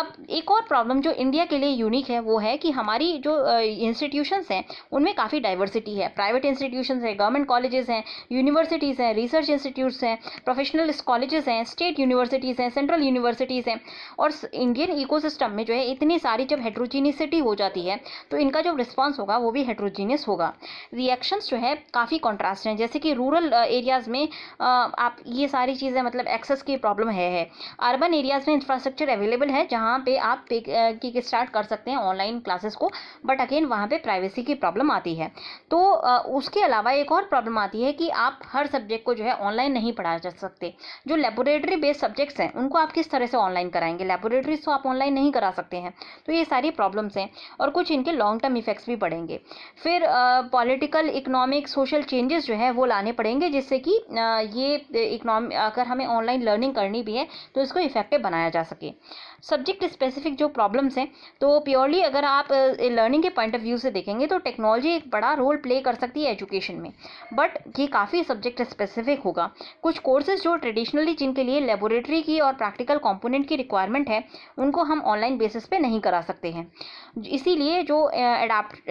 अब एक और प्रॉब्लम जो इंडिया के लिए यूनिक है वो है कि हमारी जो इंस्टीट्यूशंस हैं उनमें काफ़ी डाइवर्सिटी है प्राइवेट इंस्टीट्यूशंस हैं गवर्नमेंट कॉलेजेस हैं यूनिवर्सिटीज़ हैं रिसर्च इंस्टीट्यूट्स हैं प्रोफेशनल कॉलेजेस हैं स्टेट यूनिवर्सिटीज़ हैं सेंट्रल यूनिवर्सिटी यूनिवर्सिटीज़ हैं और इंडियन इकोसिस्टम में जो है इतनी सारी जब हेट्रोजीनिसिटी हो जाती है तो इनका जो रिस्पॉन्स होगा वो भी हेट्रोजीनियस होगा रिएक्शंस जो है काफ़ी कॉन्ट्रास्ट हैं जैसे कि रूरल एरियाज़ में आप ये सारी चीज़ें मतलब एक्सेस की प्रॉब्लम है है अर्बन एरियाज़ में इंफ्रास्ट्रक्चर अवेलेबल है जहाँ पे आप किक स्टार्ट कर सकते हैं ऑनलाइन क्लासेस को बट अगेन वहाँ पे प्राइवेसी की प्रॉब्लम आती है तो उसके अलावा एक और प्रॉब्लम आती है कि आप हर सब्जेक्ट को जो है ऑनलाइन नहीं पढ़ा जा सकते जो लेबोरेटरी बेस्ड सब्जेक्ट्स हैं उनको आप किस तरह से ऑनलाइन कराएंगे लेबोरेटरीज तो आप ऑनलाइन नहीं करा सकते हैं तो ये सारी प्रॉब्लम्स हैं और कुछ इनके लॉन्ग टर्म इफेक्ट्स भी पड़ेंगे फिर पॉलिटिकल इकोनॉमिक सोशल चेंजेस जो है वो लाने पड़ेंगे जिससे कि ये इकोनॉमिक अगर हमें ऑनलाइन लर्निंग करनी भी है तो इसको इफेक्टिव बनाया जा सके सब्जेक्ट स्पेसिफिक जो प्रॉब्लम्स हैं तो प्योरली अगर आप लर्निंग के पॉइंट ऑफ व्यू से देखेंगे तो टेक्नोलॉजी एक बड़ा रोल प्ले कर सकती है एजुकेशन में बट ये काफ़ी सब्जेक्ट स्पेसिफिक होगा कुछ कोर्सेज जो ट्रेडिशनली जिनके लिए लेबोरेटरी की और प्रैक्टिकल कंपोनेंट की रिक्वायरमेंट है उनको हम ऑनलाइन बेसिस पे नहीं करा सकते हैं इसीलिए जो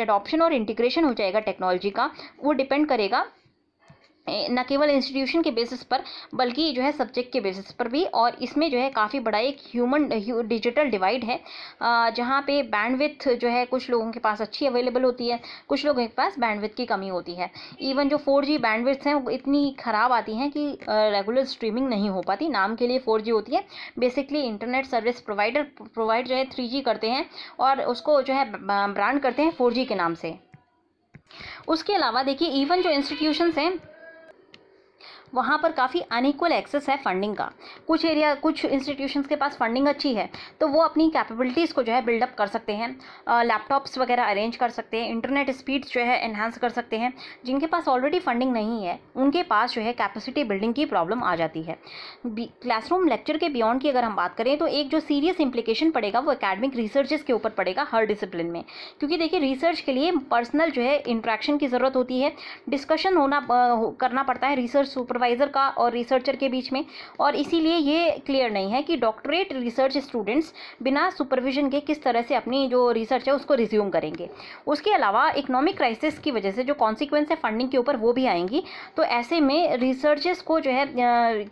एडॉप्शन और इंटीग्रेशन हो जाएगा टेक्नोलॉजी का वो डिपेंड करेगा न केवल इंस्टीट्यूशन के बेसिस पर बल्कि जो है सब्जेक्ट के बेसिस पर भी और इसमें जो है काफ़ी बड़ा एक ह्यूमन डिजिटल डिवाइड है जहाँ पे बैंडविथ जो है कुछ लोगों के पास अच्छी अवेलेबल होती है कुछ लोगों के पास बैंडविथ की कमी होती है इवन जो फोर जी बैंडविथ हैं वो इतनी ख़राब आती हैं कि रेगुलर स्ट्रीमिंग नहीं हो पाती नाम के लिए फोर जी होती है basically internet service provider provide जो है थ्री जी करते हैं और उसको जो है ब्रांड करते हैं फोर जी के नाम से उसके अलावा देखिए इवन जो इंस्टीट्यूशंस हैं वहाँ पर काफ़ी अनइक्वल एक्सेस है फंडिंग का कुछ एरिया कुछ इंस्टीट्यूशंस के पास फंडिंग अच्छी है तो वो अपनी कैपेबिलिटीज़ को जो है बिल्डअप कर सकते हैं लैपटॉप्स वगैरह अरेंज कर सकते हैं इंटरनेट स्पीड जो है इन्हांस कर सकते हैं जिनके पास ऑलरेडी फंडिंग नहीं है उनके पास जो है कैपेसिटी बिल्डिंग की प्रॉब्लम आ जाती है क्लासरूम लेक्चर के बियॉन्ड की अगर हम बात करें तो एक जो सीरियस इंप्लीकेशन पड़ेगा वो एकेडमिक रिसर्चेस के ऊपर पड़ेगा हर डिसिप्लिन में क्योंकि देखिए रिसर्च के लिए पर्सनल जो है इंट्रैक्शन की ज़रूरत होती है डिस्कशन होना करना पड़ता है रिसर्च सुपरवाइज सुपरवाइज़र का और रिसर्चर के बीच में और इसीलिए ये क्लियर नहीं है कि डॉक्टरेट रिसर्च स्टूडेंट्स बिना सुपरविजन के किस तरह से अपनी जो रिसर्च है उसको रिज्यूम करेंगे उसके अलावा इकोनॉमिक क्राइसिस की वजह से जो कॉन्सिक्वेंस है फंडिंग के ऊपर वो भी आएंगी तो ऐसे में रिसर्चेस को जो है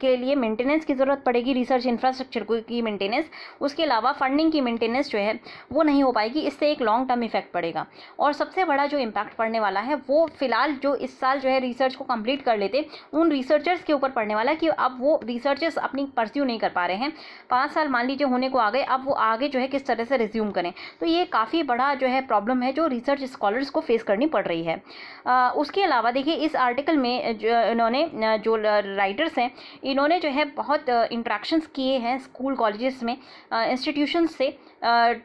के लिए मेंटेनेंस की ज़रूरत पड़ेगी रिसर्च इंफ्रास्ट्रक्चर की मेंटेनेंस उसके अलावा फंडिंग की मेंटेनेंस जो है वो नहीं हो पाएगी इससे एक लॉन्ग टर्म इफेक्ट पड़ेगा और सबसे बड़ा जो इम्पैक्ट पड़ने वाला है वो फिलहाल जो इस साल जो है रिसर्च को कंप्लीट कर लेते उन रिसर्च रिसर्चर्स के ऊपर पड़ने वाला कि अब वो रिसर्चर्स अपनी परस्यू नहीं कर पा रहे हैं पाँच साल मान लीजिए होने को आ गए अब वो आगे जो है किस तरह से रिज्यूम करें तो ये काफ़ी बड़ा जो है प्रॉब्लम है जो रिसर्च स्कॉलर्स को फेस करनी पड़ रही है आ, उसके अलावा देखिए इस आर्टिकल में जो इन्होंने जो राइटर्स हैं इन्होंने जो है बहुत इंट्रैक्शंस किए हैं स्कूल कॉलेजेस में इंस्टीट्यूशन से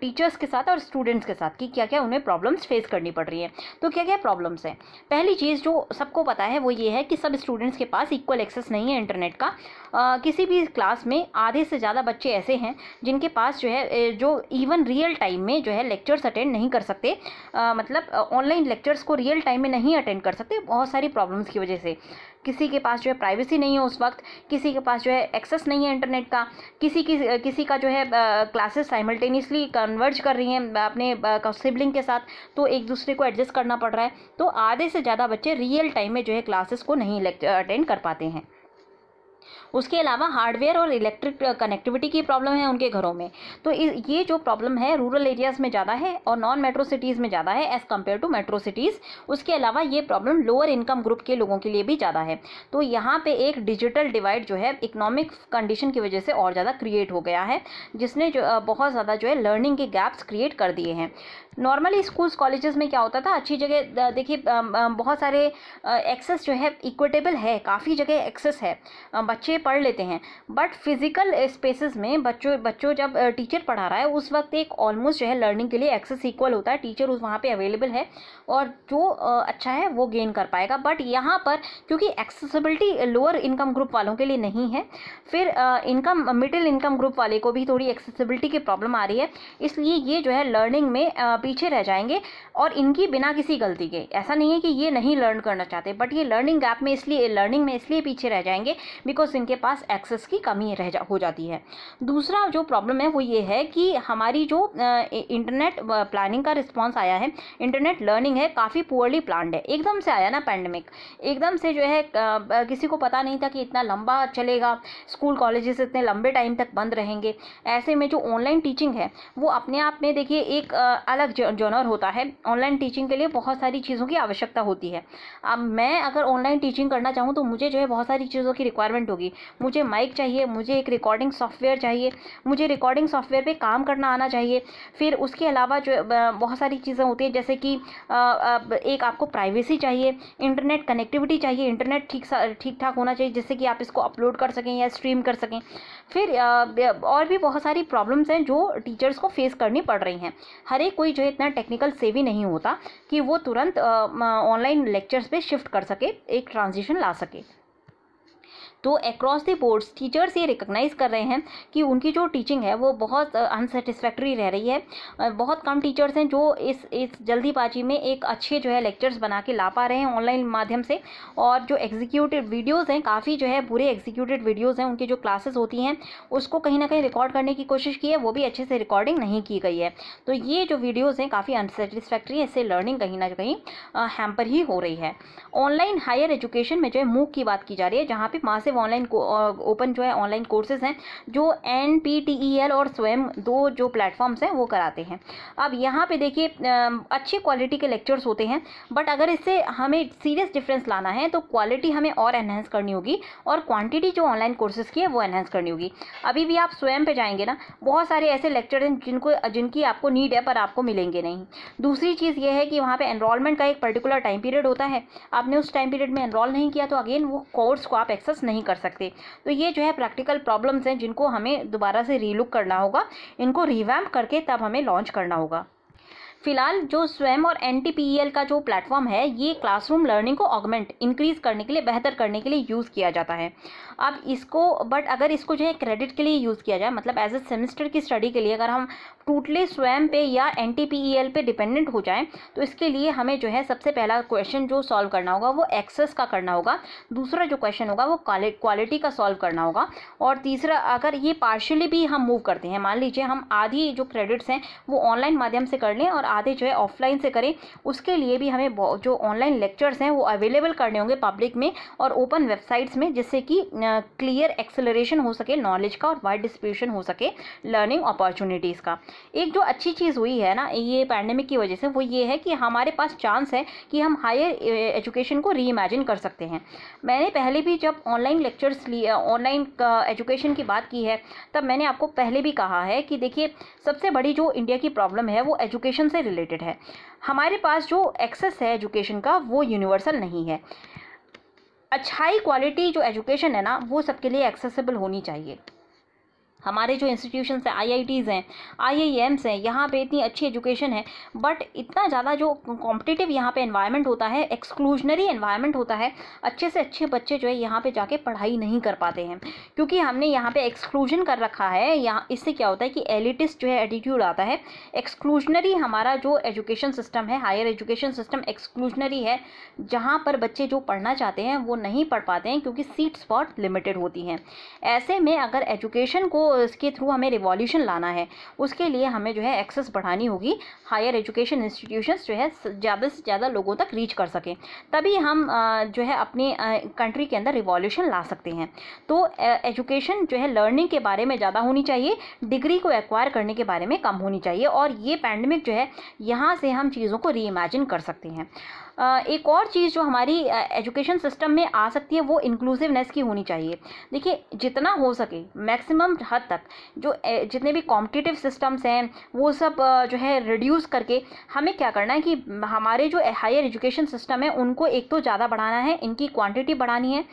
टीचर्स के साथ और स्टूडेंट्स के साथ कि क्या क्या उन्हें प्रॉब्लम्स फेस करनी पड़ रही है तो क्या क्या प्रॉब्लम्स हैं पहली चीज़ जो सबको पता है वो ये है कि सब स्टूडेंट्स के पास इक्वल एक्सेस नहीं है इंटरनेट का आ, किसी भी क्लास में आधे से ज़्यादा बच्चे ऐसे हैं जिनके पास जो है जो इवन रियल टाइम में जो है लेक्चर्स अटेंड नहीं कर सकते आ, मतलब ऑनलाइन लेक्चर्स को रियल टाइम में नहीं अटेंड कर सकते बहुत सारी प्रॉब्लम्स की वजह से किसी के पास जो है प्राइवेसी नहीं है उस वक्त किसी के पास जो है एक्सेस नहीं है इंटरनेट का किसी की किसी का जो है क्लासेस साइमल्टेनियसली कन्वर्ज कर रही हैं अपने सिबलिंग के साथ तो एक दूसरे को एडजस्ट करना पड़ रहा है तो आधे से ज़्यादा बच्चे रियल टाइम में जो है क्लासेस को नहीं अटेंड कर पाते हैं उसके अलावा हार्डवेयर और इलेक्ट्रिक कनेक्टिविटी की प्रॉब्लम है उनके घरों में तो ये जो प्रॉब्लम है रूरल एरियाज़ में ज़्यादा है और नॉन मेट्रो सिटीज़ में ज़्यादा है as compare to metro cities उसके अलावा ये प्रॉब्लम लोअर इनकम ग्रुप के लोगों के लिए भी ज़्यादा है तो यहाँ पर एक डिजिटल डिवाइड जो है इकोनॉमिक कंडीशन की वजह से और ज़्यादा क्रिएट हो गया है जिसने जो बहुत ज़्यादा जो है लर्निंग के गैप्स क्रिएट कर दिए हैं नॉर्मली स्कूल्स कॉलेजेस में क्या होता था अच्छी जगह देखिए बहुत सारे एक्सेस जो है इक्विटेबल है काफ़ी जगह एक्सेस है बच्चे पढ़ लेते हैं बट फिज़िकल स्पेसेस में बच्चों बच्चों जब टीचर पढ़ा रहा है उस वक्त एक ऑलमोस्ट जो है लर्निंग के लिए एक्सेस इक्वल होता है टीचर उस वहाँ पर अवेलेबल है और जो अच्छा है वो गेन कर पाएगा बट यहाँ पर क्योंकि एक्सेसिबिलिटी लोअर इनकम ग्रुप वालों के लिए नहीं है फिर इनकम मिडिल इनकम ग्रुप वाले को भी थोड़ी एक्सेसिबिलिटी की प्रॉब्लम आ रही है इसलिए ये जो है लर्निंग में पीछे रह जाएंगे और इनकी बिना किसी गलती के ऐसा नहीं है कि ये नहीं लर्न करना चाहते बट ये लर्निंग गैप में इसलिए लर्निंग में इसलिए पीछे रह जाएंगे बिकॉज इनके पास एक्सेस की कमी रह जा हो जाती है दूसरा जो प्रॉब्लम है वो ये है कि हमारी जो इंटरनेट प्लानिंग का रिस्पॉन्स आया है इंटरनेट लर्निंग है काफ़ी पुअरली प्लान है एकदम से आया ना पैंडमिक एकदम से जो है किसी को पता नहीं था कि इतना लंबा चलेगा स्कूल कॉलेजेस इतने लंबे टाइम तक बंद रहेंगे ऐसे में जो ऑनलाइन टीचिंग है वो अपने आप में देखिए एक अलग जर्नर होता है ऑनलाइन टीचिंग के लिए बहुत सारी चीज़ों की आवश्यकता होती है अब मैं अगर ऑनलाइन टीचिंग करना चाहूँ तो मुझे जो है बहुत सारी चीज़ों की रिक्वायरमेंट होगी मुझे माइक चाहिए मुझे एक रिकॉर्डिंग सॉफ्टवेयर चाहिए मुझे रिकॉर्डिंग सॉफ्टवेयर पर काम करना आना चाहिए फिर उसके अलावा जो बहुत सारी चीज़ें होती हैं जैसे कि एक आपको प्राइवेसी चाहिए इंटरनेट कनेक्टिविटी चाहिए इंटरनेट ठीक ठीक ठाक होना चाहिए जिससे कि आप इसको अपलोड कर सकें या स्ट्रीम कर सकें फिर और भी बहुत सारी प्रॉब्लम्स हैं जो टीचर्स को फेस करनी पड़ रही हैं हर एक कोई जो इतना टेक्निकल सेवी नहीं होता कि वो तुरंत ऑनलाइन लेक्चर्स पे शिफ्ट कर सके एक ट्रांजिशन ला सके तो अक्रॉस द बोर्ड्स टीचर्स ये रिकोगनाइज़ कर रहे हैं कि उनकी जो टीचिंग है वो बहुत अनसेटिस्फैक्ट्री रह रही है बहुत कम टीचर्स हैं जो इस इस जल्दीबाजी में एक अच्छे जो है लेक्चर्स बना के ला पा रहे हैं ऑनलाइन माध्यम से और जो एग्जीक्यूटिव वीडियोज़ हैं काफ़ी जो है बुरे एग्जीक्यूटिव वीडियोज़ हैं उनकी जो क्लासेस होती हैं उसको कहीं ना कहीं रिकॉर्ड करने की कोशिश की है वो भी अच्छे से रिकॉर्डिंग नहीं की गई है तो ये जो वीडियोज़ हैं काफ़ी अनसेटिस्फैक्ट्री है इससे लर्निंग कहीं ना कहीं हैम्पर ही हो रही है ऑनलाइन हायर एजुकेशन में जो है मूक की बात की जा रही है जहाँ पे मासिक इम्प्रेसिव ऑनलाइन ओपन जो है ऑनलाइन कोर्सेज हैं जो एन e और स्वयं दो जो प्लेटफॉर्म्स हैं वो कराते हैं अब यहाँ पे देखिए अच्छी क्वालिटी के लेक्चर्स होते हैं बट अगर इससे हमें सीरियस डिफरेंस लाना है तो क्वालिटी हमें और एनहेंस करनी होगी और क्वान्टिटी जो ऑनलाइन कोर्सेज़ की है वो एनहेंस करनी होगी अभी भी आप स्वयं पर जाएंगे ना बहुत सारे ऐसे लेक्चर हैं जिनको जिनकी आपको नीड है पर आपको मिलेंगे नहीं दूसरी चीज़ यह है कि वहाँ पर एनरोलमेंट का एक पर्टिकुलर टाइम पीरियड होता है आपने उस टाइम पीरियड में एनरोल नहीं किया तो अगेन वो कोर्स को आप एक्सेस नहीं नहीं कर सकते तो ये जो है प्रैक्टिकल प्रॉब्लम्स हैं जिनको हमें दोबारा से रीलुक करना होगा इनको रिवैम्प करके तब हमें लॉन्च करना होगा फिलहाल जो स्वयं और एन e का जो प्लेटफॉर्म है ये क्लासरूम लर्निंग को ऑगमेंट इंक्रीज़ करने के लिए बेहतर करने के लिए यूज़ किया जाता है अब इसको बट अगर इसको जो है क्रेडिट के लिए यूज़ किया जाए मतलब एज ए सेमेस्टर की स्टडी के लिए अगर हम टूटले स्वयं पे या एन टी e पे डिपेंडेंट हो जाए तो इसके लिए हमें जो है सबसे पहला क्वेश्चन जो सॉल्व करना होगा वो एक्सेस का करना होगा दूसरा जो क्वेश्चन होगा वो क्वालिटी का सॉल्व करना होगा और तीसरा अगर ये पार्शली भी हम मूव करते हैं मान लीजिए हम आधी जो क्रेडिट्स हैं वो ऑनलाइन माध्यम से कर लें और आधे जो है ऑफलाइन से करें उसके लिए भी हमें जो ऑनलाइन लेक्चर्स हैं वो अवेलेबल करने होंगे पब्लिक में और ओपन वेबसाइट्स में जिससे कि क्लियर एक्सेलरेशन हो सके नॉलेज का और वाइड डिस्ट्रीब्यूशन हो सके लर्निंग अपॉर्चुनिटीज़ का एक जो अच्छी चीज़ हुई है ना ये पैंडमिक की वजह से वो ये है कि हमारे पास चांस है कि हम हायर एजुकेशन को री कर सकते हैं मैंने पहले भी जब ऑनलाइन लेक्चर्स लिए ऑनलाइन एजुकेशन की बात की है तब मैंने आपको पहले भी कहा है कि देखिए सबसे बड़ी जो इंडिया की प्रॉब्लम है वो एजुकेशन से रिलेटेड है हमारे पास जो एक्सेस है एजुकेशन का वो यूनिवर्सल नहीं है अच्छाई क्वालिटी जो एजुकेशन है ना वो सबके लिए एक्सेसिबल होनी चाहिए हमारे जो इंस्टीट्यूशन हैं आई आई टीज़ हैं आई आई एम्स हैं यहाँ पे इतनी अच्छी एजुकेशन है बट इतना ज़्यादा जो कॉम्पिटिटिव यहाँ पे इन्वायरमेंट होता है एक्सक्लूजनरी इन्वायरमेंट होता है अच्छे से अच्छे बच्चे जो है यहाँ पे जाके पढ़ाई नहीं कर पाते हैं क्योंकि हमने यहाँ पे एक्सक्लूजन कर रखा है यहाँ इससे क्या होता है कि एलिटिस्ट जो है एटीट्यूड आता है एक्सक्लूजनरी हमारा जो एजुकेशन सिस्टम है हायर एजुकेशन सिस्टम एक्सक्लूजनरी है जहाँ पर बच्चे जो पढ़ना चाहते हैं वो नहीं पढ़ पाते हैं क्योंकि सीट्स बहुत लिमिटेड होती हैं ऐसे में अगर एजुकेशन को इसके थ्रू हमें रिवॉल्यूशन लाना है उसके लिए हमें जो है एक्सेस बढ़ानी होगी हायर एजुकेशन इंस्टीट्यूशंस जो है ज़्यादा से ज़्यादा लोगों तक रीच कर सकें तभी हम जो है अपनी कंट्री के अंदर रिवॉल्यूशन ला सकते हैं तो एजुकेशन जो है लर्निंग के बारे में ज़्यादा होनी चाहिए डिग्री को एक्वायर करने के बारे में कम होनी चाहिए और ये पैंडमिक जो है यहाँ से हम चीज़ों को रीइमेजिन कर सकते हैं एक और चीज़ जो हमारी एजुकेशन सिस्टम में आ सकती है वो इंक्लूसिवनेस की होनी चाहिए देखिए जितना हो सके मैक्सिमम हद तक जो जितने भी कॉम्पिटिटिव सिस्टम्स हैं वो सब जो है रिड्यूस करके हमें क्या करना है कि हमारे जो हायर एजुकेशन सिस्टम है उनको एक तो ज़्यादा बढ़ाना है इनकी क्वान्टिटी बढ़ानी है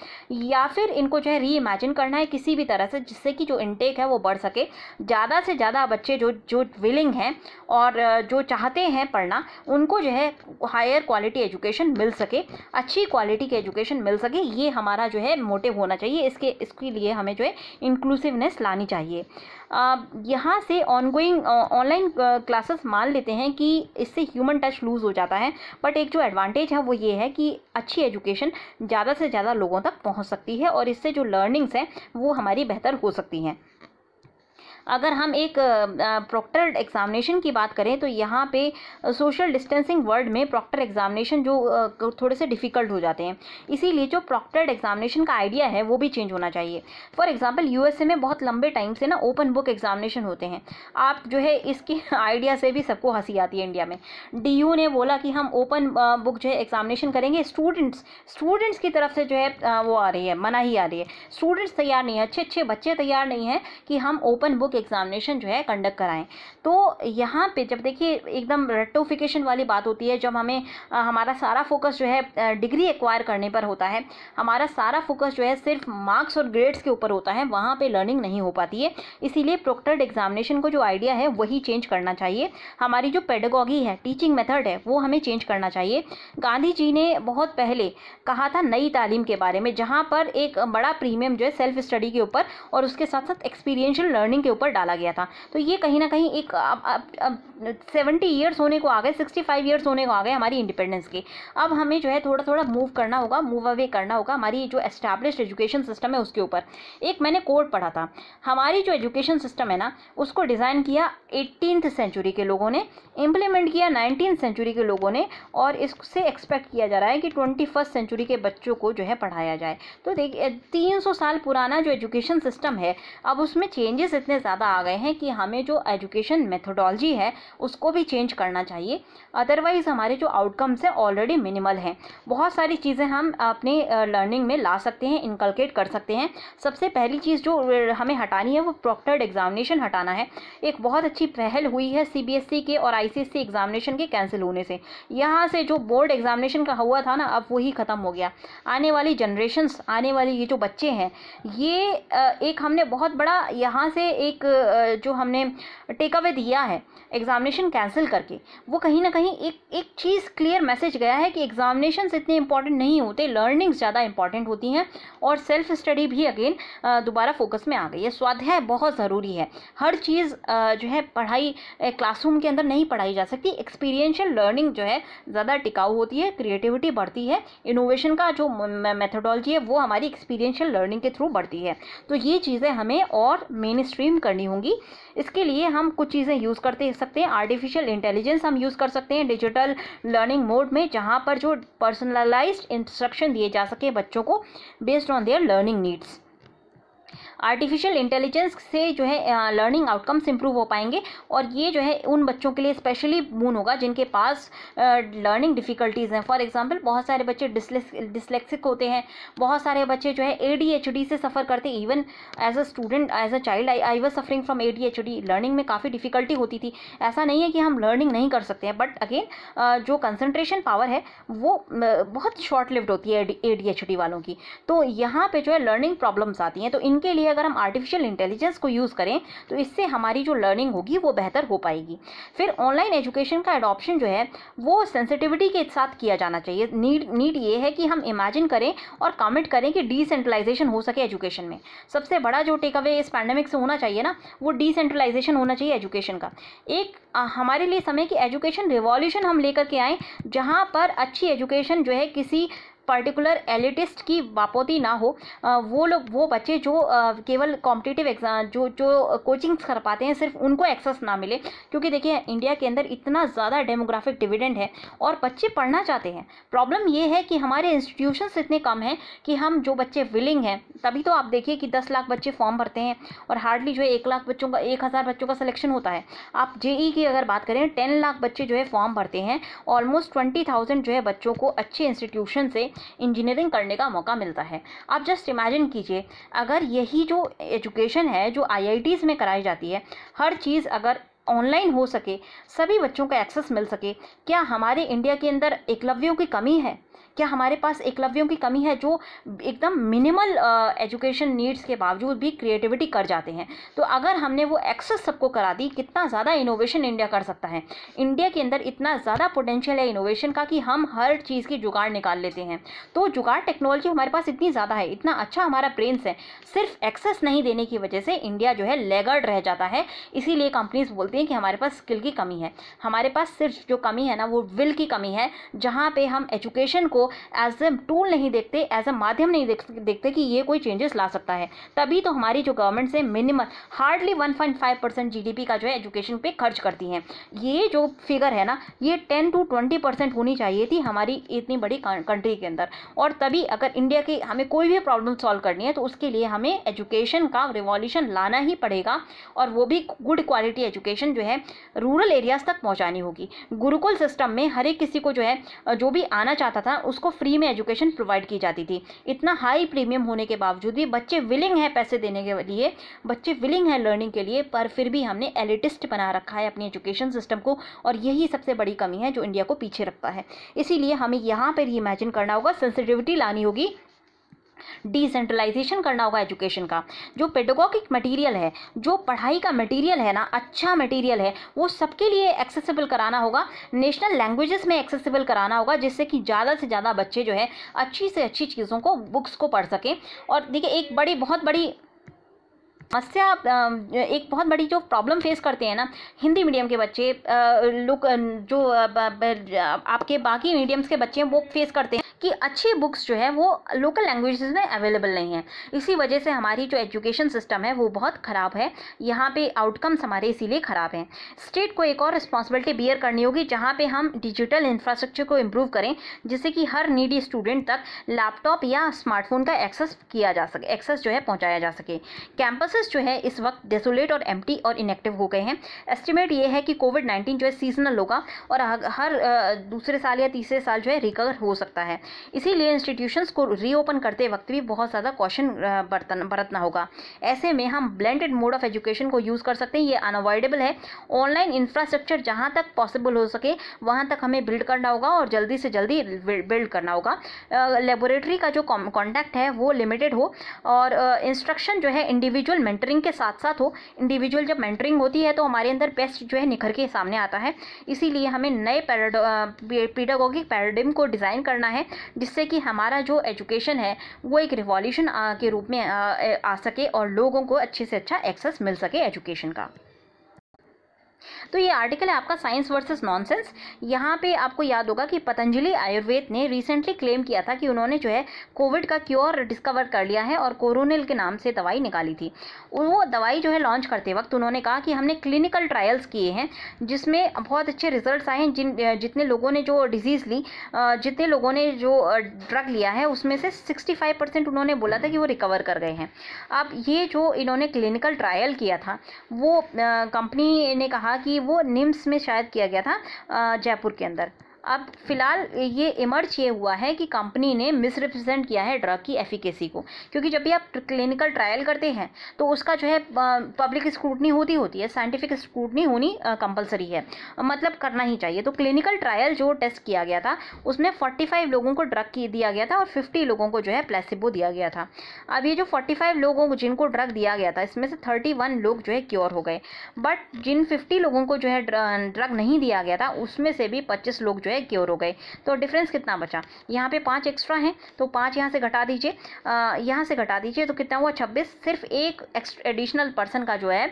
या फिर इनको जो है री इमेजिन करना है किसी भी तरह से जिससे कि जो इनटेक है वो बढ़ सके ज़्यादा से ज़्यादा बच्चे जो जो विलिंग हैं और जो चाहते हैं पढ़ना उनको जो है हायर क्वालिटी एजुकेशन मिल सके अच्छी क्वालिटी की एजुकेशन मिल सके ये हमारा जो है मोटिव होना चाहिए इसके इसके लिए हमें जो है इंक्लूसिवनेस लानी चाहिए यहाँ से ऑनगोइंग ऑनलाइन क्लासेस मान लेते हैं कि इससे ह्यूमन टच लूज़ हो जाता है बट एक जो एडवांटेज है वो ये है कि अच्छी एजुकेशन ज़्यादा से ज़्यादा लोगों तक पहुँच सकती है और इससे जो लर्निंग्स हैं वो हमारी बेहतर हो सकती हैं अगर हम एक प्रॉक्टर एग्ज़ामिनेशन की बात करें तो यहाँ पे सोशल डिस्टेंसिंग वर्ल्ड में प्रॉक्टर एग्ज़ामिनेशन जो थोड़े से डिफ़िकल्ट हो जाते हैं इसीलिए जो प्रॉक्टर एग्ज़ामिनेशन का आइडिया है वो भी चेंज होना चाहिए फॉर एग्ज़ाम्पल यू में बहुत लंबे टाइम से ना ओपन बुक एग्ज़ामिनेशन होते हैं आप जो है इसके आइडिया से भी सबको हंसी आती है इंडिया में डी ने बोला कि हम ओपन बुक जो है एग्ज़ामिनेशन करेंगे स्टूडेंट्स स्टूडेंट्स की तरफ से जो है वो आ रही है मना ही आ रही है स्टूडेंट्स तैयार नहीं है अच्छे अच्छे बच्चे तैयार नहीं हैं कि हम ओपन बुक के एग्ज़ामिनेशन जो है कंडक्ट कराएं तो यहाँ पे जब देखिए एकदम रेटोफिकेशन वाली बात होती है जब हमें हमारा सारा फोकस जो है डिग्री एक्वायर करने पर होता है हमारा सारा फोकस जो है सिर्फ मार्क्स और ग्रेड्स के ऊपर होता है वहाँ पर लर्निंग नहीं हो पाती है इसीलिए प्रोक्टर्ड एग्जामिनेशन को जो आइडिया है वही चेंज करना चाहिए हमारी जो पेडोगॉगी है टीचिंग मेथड है वो हमें चेंज करना चाहिए गांधी जी ने बहुत पहले कहा था नई तालीम के बारे में जहाँ पर एक बड़ा प्रीमियम जो है सेल्फ स्टडी के ऊपर और उसके साथ साथ एक्सपीरियंशियल लर्निंग के ऊपर ऊपर डाला गया था तो ये कहीं ना कहीं एक सेवेंटी ईयर्स होने को आ गए सिक्सटी फाइव ईयर्स होने को आ गए हमारी इंडिपेंडेंस के अब हमें जो है थोड़ा थोड़ा मूव करना होगा मूव अवे करना होगा हमारी जो एस्टैब्लिश एजुकेशन सिस्टम है उसके ऊपर एक मैंने कोड पढ़ा था हमारी जो एजुकेशन सिस्टम है ना उसको डिज़ाइन किया एटीनथ सेंचुरी के लोगों ने इम्प्लीमेंट किया नाइनटीन सेंचुरी के लोगों ने और इससे एक्सपेक्ट किया जा रहा है कि ट्वेंटी फर्स्ट सेंचुरी के बच्चों को जो है पढ़ाया जाए तो देखिए तीन सौ साल पुराना जो एजुकेशन सिस्टम है अब उसमें चेंजेस इतने ज़्यादा आ गए हैं कि हमें जो एजुकेशन मेथोडोलॉजी है उसको भी चेंज करना चाहिए अदरवाइज़ हमारे जो आउटकम्स हैं ऑलरेडी मिनिमल हैं बहुत सारी चीज़ें हम अपने लर्निंग में ला सकते हैं इनकलकेट कर सकते हैं सबसे पहली चीज़ जो हमें हटानी है वो प्रॉक्टर्ड एग्जामिनेशन हटाना है एक बहुत अच्छी पहल हुई है सी e के और आई आईसीएससी एग्जामिनेशन के कैंसिल होने से यहाँ से जो बोर्ड एग्जामिनेशन का हुआ था ना अब वही ख़त्म हो गया आने वाली जनरेशन्स आने वाले ये जो बच्चे हैं ये एक हमने बहुत बड़ा यहाँ से एक जो हमने टेक अवे दिया है एग्ज़ामिनेशन कैंसिल करके वो कहीं ना कहीं एक एक चीज़ क्लियर मैसेज गया है कि एग्ज़ामिनेशन इतने इंपॉर्टेंट नहीं होते लर्निंग्स ज़्यादा इंपॉर्टेंट होती हैं और सेल्फ स्टडी भी अगेन दोबारा फोकस में आ गई है स्वाध्याय बहुत ज़रूरी है हर चीज़ जो है पढ़ाई क्लासरूम के अंदर नहीं पढ़ाई जा सकती है एक्सपीरियंशियल लर्निंग जो है ज़्यादा टिकाऊ होती है क्रिएटिविटी बढ़ती है इनोवेशन का जो मेथडोलॉजी है वो हमारी एक्सपीरियंशियल लर्निंग के थ्रू बढ़ती है तो ये चीज़ें हमें और मेन स्ट्रीम करनी होंगी इसके लिए हम कुछ चीज़ें यूज़ करते सकते हैं आर्टिफिशियल इंटेलिजेंस हम यूज़ कर सकते हैं डिजिटल लर्निंग मोड में जहाँ पर जो पर्सनलाइज इंस्ट्रक्शन दिए जा सके बच्चों को based on their learning needs artificial intelligence से जो है लर्निंग आउटकम्स इंप्रूव हो पाएंगे और ये जो है उन बच्चों के लिए स्पेशली मून होगा जिनके पास लर्निंग डिफ़िकल्टीज़ हैं फॉर एग्जाम्पल बहुत सारे बच्चे डिसलेक्सिक होते हैं बहुत सारे बच्चे जो है ए से सफ़र करते even as a student as a child I I was suffering from a learning में काफ़ी डिफ़िकल्टी होती थी ऐसा नहीं है कि हम लर्निंग नहीं कर सकते हैं बट अगेन जो कंसनट्रेशन पावर है वो बहुत शॉर्ट लिव्ड होती है ए वालों की तो यहाँ पर जो है लर्निंग प्रॉब्लम्स आती हैं तो इनके लिए लिए अगर हम आर्टिफिशियल इंटेलिजेंस को यूज़ करें तो इससे हमारी जो लर्निंग होगी वो बेहतर हो पाएगी फिर ऑनलाइन एजुकेशन का एडॉप्शन जो है वो सेंसिटिविटी के साथ किया जाना चाहिए नीड नीड ये है कि हम इमेजिन करें और कमिट करें कि डिसेंट्रलाइजेशन हो सके एजुकेशन में सबसे बड़ा जो टेक अवे इस पैंडमिक से होना चाहिए ना वो डिसेंट्रलाइजेशन होना चाहिए एजुकेशन का एक हमारे लिए समय कि एजुकेशन रिवॉल्यूशन हम लेकर के आएँ जहाँ पर अच्छी एजुकेशन जो है किसी पर्टिकुलर एलिटिस्ट की वापोती ना हो वो लोग वो बच्चे जो केवल कॉम्पिटिटिव एग्जाम जो जो कोचिंग्स कर पाते हैं सिर्फ उनको एक्सेस ना मिले क्योंकि देखिए इंडिया के अंदर इतना ज़्यादा डेमोग्राफिक डिविडेंड है और बच्चे पढ़ना चाहते हैं प्रॉब्लम ये है कि हमारे इंस्टीट्यूशन इतने कम हैं कि हम जो बच्चे विलिंग हैं तभी तो आप देखिए कि दस लाख बच्चे फॉर्म भरते हैं और हार्डली जो है एक लाख बच्चों का एक हज़ार बच्चों का सिलेक्शन होता है आप जेई e की अगर बात करें टेन लाख बच्चे जो है फॉर्म भरते हैं ऑलमोस्ट ट्वेंटी थाउजेंड जो है बच्चों को अच्छे इंस्टीट्यूशन से इंजीनियरिंग करने का मौका मिलता है आप जस्ट इमेजिन कीजिए अगर यही जो एजुकेशन है जो आई में कराई जाती है हर चीज़ अगर ऑनलाइन हो सके सभी बच्चों का एक्सेस मिल सके क्या हमारे इंडिया के अंदर एकलव्यों की कमी है क्या हमारे पास एकलव्यों की कमी है जो एकदम मिनिमल एजुकेशन नीड्स के बावजूद भी क्रिएटिविटी कर जाते हैं तो अगर हमने वो एक्सेस सबको करा दी कितना ज़्यादा इनोवेशन इंडिया कर सकता है इंडिया के अंदर इतना ज़्यादा पोटेंशियल है इनोवेशन का कि हम हर चीज़ की जुगाड़ निकाल लेते हैं तो जुगाड़ टेक्नोलॉजी हमारे पास इतनी ज़्यादा है इतना अच्छा हमारा ब्रेन्स है सिर्फ एक्सेस नहीं देने की वजह से इंडिया जो है लेगर्ड रह जाता है इसीलिए कंपनीज बोलती हैं कि हमारे पास स्किल की कमी है हमारे पास सिर्फ जो कमी है ना वो विल की कमी है जहाँ पे हम एजुकेशन को एज ए टूल नहीं देखते एज ए माध्यम नहीं देखते कि ये कोई चेंजेस ला सकता है तभी तो हमारी जो गवर्नमेंट से minimum hardly one point five percent G का जो है एजुकेशन पे खर्च करती है ये जो फिगर है ना ये टेन टू ट्वेंटी परसेंट होनी चाहिए थी हमारी इतनी बड़ी कंट्री के अंदर और तभी अगर इंडिया की हमें कोई भी प्रॉब्लम सॉल्व करनी है तो उसके लिए हमें एजुकेशन का रिवॉल्यूशन लाना ही पड़ेगा और वो भी गुड क्वालिटी एजुकेशन जो है रूरल एरियाज़ तक पहुँचानी होगी गुरुकुल सिस्टम में हर एक किसी को जो है जो भी आना चाहता था उस उसको फ्री में एजुकेशन प्रोवाइड की जाती थी इतना हाई प्रीमियम होने के बावजूद भी बच्चे विलिंग हैं पैसे देने के लिए बच्चे विलिंग हैं लर्निंग के लिए पर फिर भी हमने एलिटिस्ट बना रखा है अपनी एजुकेशन सिस्टम को और यही सबसे बड़ी कमी है जो इंडिया को पीछे रखता है इसीलिए हमें यहाँ पर ही इमेजिन करना होगा सेंसिटिविटी लानी होगी डिसेंट्रलाइजेशन करना होगा एजुकेशन का जो पेडोगिक मटेरियल है जो पढ़ाई का मटेरियल है ना अच्छा मटेरियल है वो सबके लिए एक्सेसिबल कराना होगा नेशनल लैंग्वेजेस में एक्सेसिबल कराना होगा जिससे कि ज़्यादा से ज़्यादा बच्चे जो है अच्छी से अच्छी चीज़ों को बुक्स को पढ़ सकें और देखिए एक बड़ी बहुत बड़ी समस्या एक बहुत बड़ी जो प्रॉब्लम फेस करते हैं ना हिंदी मीडियम के बच्चे लोग जो आपके बाकी मीडियम्स के बच्चे हैं वो फेस करते हैं कि अच्छी बुक्स जो है वो लोकल लैंग्वेजेस में अवेलेबल नहीं है इसी वजह से हमारी जो एजुकेशन सिस्टम है वो बहुत ख़राब है यहाँ पे आउटकम्स हमारे इसीलिए ख़राब हैं स्टेट को एक और रिस्पॉन्सिबिलिटी बियर करनी होगी जहाँ पे हम डिजिटल इंफ्रास्ट्रक्चर को इम्प्रूव करें जिससे कि हर नीडी स्टूडेंट तक लैपटॉप या स्मार्टफोन का एक्सेस किया जा सके एक्सेस जो है पहुँचाया जा सके कैंपसेस जो है इस वक्त डेसोलेट और एम और इनएक्टिव हो गए हैं एस्टिमेट ये है कि कोविड नाइन्टीन जो है सीजनल होगा और हर दूसरे साल या तीसरे साल जो है रिकवर हो सकता है इसीलिए इंस्टीट्यूशंस को रीओपन करते वक्त भी बहुत ज़्यादा कॉशन बरतना होगा ऐसे में हम ब्लेंडेड मोड ऑफ एजुकेशन को यूज़ कर सकते हैं ये अनअवॉइडेबल है ऑनलाइन इंफ्रास्ट्रक्चर जहाँ तक पॉसिबल हो सके वहाँ तक हमें बिल्ड करना होगा और जल्दी से जल्दी बिल्ड करना होगा लेबोरेटरी का जो कॉन्टैक्ट है वो लिमिटेड हो और इंस्ट्रक्शन जो है इंडिविजुअल मेंटरिंग के साथ साथ हो इंडिविजुअल जब मेंटरिंग होती है तो हमारे अंदर बेस्ट जो है निखर के सामने आता है इसीलिए हमें नए पैराडोगी पैराडिम को डिज़ाइन करना है जिससे कि हमारा जो एजुकेशन है वो एक रिवॉल्यूशन के रूप में आ, आ सके और लोगों को अच्छे से अच्छा एक्सेस मिल सके एजुकेशन का तो ये आर्टिकल है आपका साइंस वर्सेस नॉनसेंस यहाँ पे आपको याद होगा कि पतंजलि आयुर्वेद ने रिसेंटली क्लेम किया था कि उन्होंने जो है कोविड का क्योर डिस्कवर कर लिया है और कोरोनिल के नाम से दवाई निकाली थी वो दवाई जो है लॉन्च करते वक्त उन्होंने कहा कि हमने क्लिनिकल ट्रायल्स किए हैं जिसमें बहुत अच्छे रिज़ल्ट आए हैं जिन जितने लोगों ने जो डिजीज़ ली जितने लोगों ने जो ड्रग लिया है उसमें से सिक्सटी परसेंट उन्होंने बोला था कि वो रिकवर कर गए हैं अब ये जो इन्होंने क्लिनिकल ट्रायल किया था वो कंपनी ने कहा कि कि वो निम्स में शायद किया गया था जयपुर के अंदर अब फिलहाल ये इमर्ज ये हुआ है कि कंपनी ने मिसरिप्रेजेंट किया है ड्रग की एफिकेसी को क्योंकि जब भी आप क्लिनिकल ट्रायल करते हैं तो उसका जो है पब्लिक स्क्रूटनी होती होती है साइंटिफिक स्क्रूटनी होनी कंपलसरी है मतलब करना ही चाहिए तो क्लिनिकल ट्रायल जो टेस्ट किया गया था उसमें फोर्टी लोगों को ड्रग की दिया गया था और फिफ्टी लोगों को जो है प्लेसिबो दिया गया था अब ये जो फाइव लोगों को जिनको ड्रग दिया गया था इसमें से वन लोग जो है क्योर हो गए बट जिन फिफ्टी लोगों को जो है ड्रग नहीं दिया गया था उसमें से भी पच्चीस लोग जो है है क्योर हो गए तो डिफरेंस कितना बचा यहाँ पे पाँच एक्स्ट्रा हैं तो पाँच यहाँ से घटा दीजिए यहाँ से घटा दीजिए तो कितना हुआ छब्बीस सिर्फ एक एडिशनल पर्सन का जो है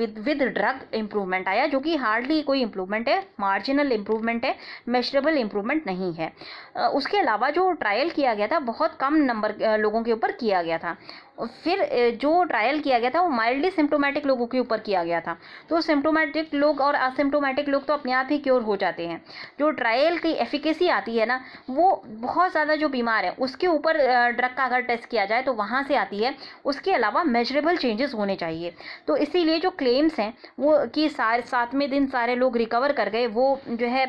विद विद ड्रग इम्प्रूवमेंट आया जो कि हार्डली कोई इम्प्रूवमेंट है मार्जिनल इम्प्रूवमेंट है मेजरेबल इम्प्रूवमेंट नहीं है उसके अलावा जो ट्रायल किया गया था बहुत कम नंबर लोगों के ऊपर किया गया था फिर जो ट्रायल किया गया था वो माइल्डली सिम्टोमेटिक लोगों के ऊपर किया गया था तो सिम्टोमेटिक लोग और असिम्टोमेटिक लोग तो अपने आप ही क्योर हो जाते हैं जो ट्रायल की एफिकेसी आती है ना वो बहुत ज़्यादा जो बीमार है उसके ऊपर ड्रग का अगर टेस्ट किया जाए तो वहाँ से आती है उसके अलावा मेजरेबल चेंजेस होने चाहिए तो इसीलिए जो क्लेम्स हैं वो कि सारे सातवें दिन सारे लोग रिकवर कर गए वो जो है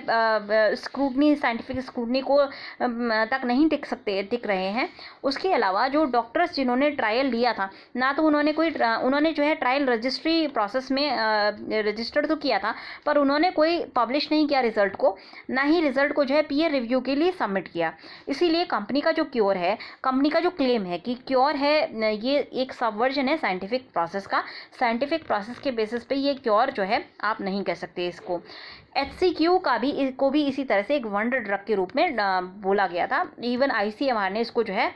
स्क्रूटनी साइंटिफिक स्क्रूटनी को तक नहीं टिक सकते टिक रहे हैं उसके अलावा जो डॉक्टर्स जिन्होंने ट्रायल ट्रायल लिया था ना तो उन्होंने कोई उन्होंने जो है ट्रायल रजिस्ट्री प्रोसेस में रजिस्टर्ड तो किया था पर उन्होंने कोई पब्लिश नहीं किया रिजल्ट को ना ही रिजल्ट को जो है पीयर रिव्यू के लिए सबमिट किया इसीलिए कंपनी का जो क्योर है कंपनी का जो क्लेम है कि क्योर है ये एक सबवर्जन है साइंटिफिक प्रोसेस का साइंटिफिक प्रोसेस के बेसिस पे ये क्योर जो है आप नहीं कह सकते इसको एच का भी को भी इसी तरह से एक वंडर ड्रग के रूप में बोला गया था even I C M R ने इसको जो है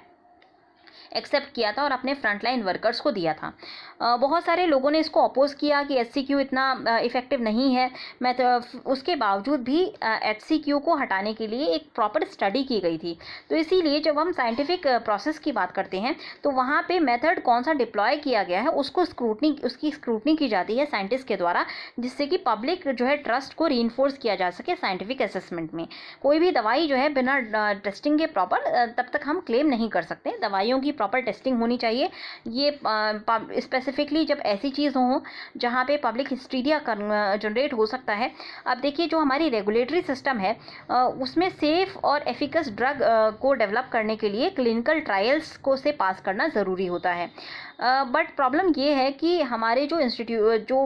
एक्सेप्ट किया था और अपने फ्रंटलाइन वर्कर्स को दिया था बहुत सारे लोगों ने इसको अपोज किया कि एच इतना इफ़ेक्टिव नहीं है मैं तो उसके बावजूद भी एच को हटाने के लिए एक प्रॉपर स्टडी की गई थी तो इसीलिए जब हम साइंटिफिक प्रोसेस की बात करते हैं तो वहाँ पे मेथड कौन सा डिप्लॉय किया गया है उसको स्क्रूटनी उसकी स्क्रूटनी की जाती है साइंटिस्ट के द्वारा जिससे कि पब्लिक जो है ट्रस्ट को री किया जा सके साइंटिफिक असेसमेंट में कोई भी दवाई जो है बिना टेस्टिंग के प्रॉपर तब तक हम क्लेम नहीं कर सकते दवाइयों की प्रॉपर टेस्टिंग होनी चाहिए ये स्पेसिफिकली जब ऐसी चीज़ हो जहाँ पे पब्लिक हिस्टीरिया जनरेट हो सकता है अब देखिए जो हमारी रेगुलेटरी सिस्टम है उसमें सेफ़ और एफिकस ड्रग को डेवलप करने के लिए क्लिनिकल ट्रायल्स को से पास करना ज़रूरी होता है बट प्रॉब्लम ये है कि हमारे जो इंस्टीट्यूट जो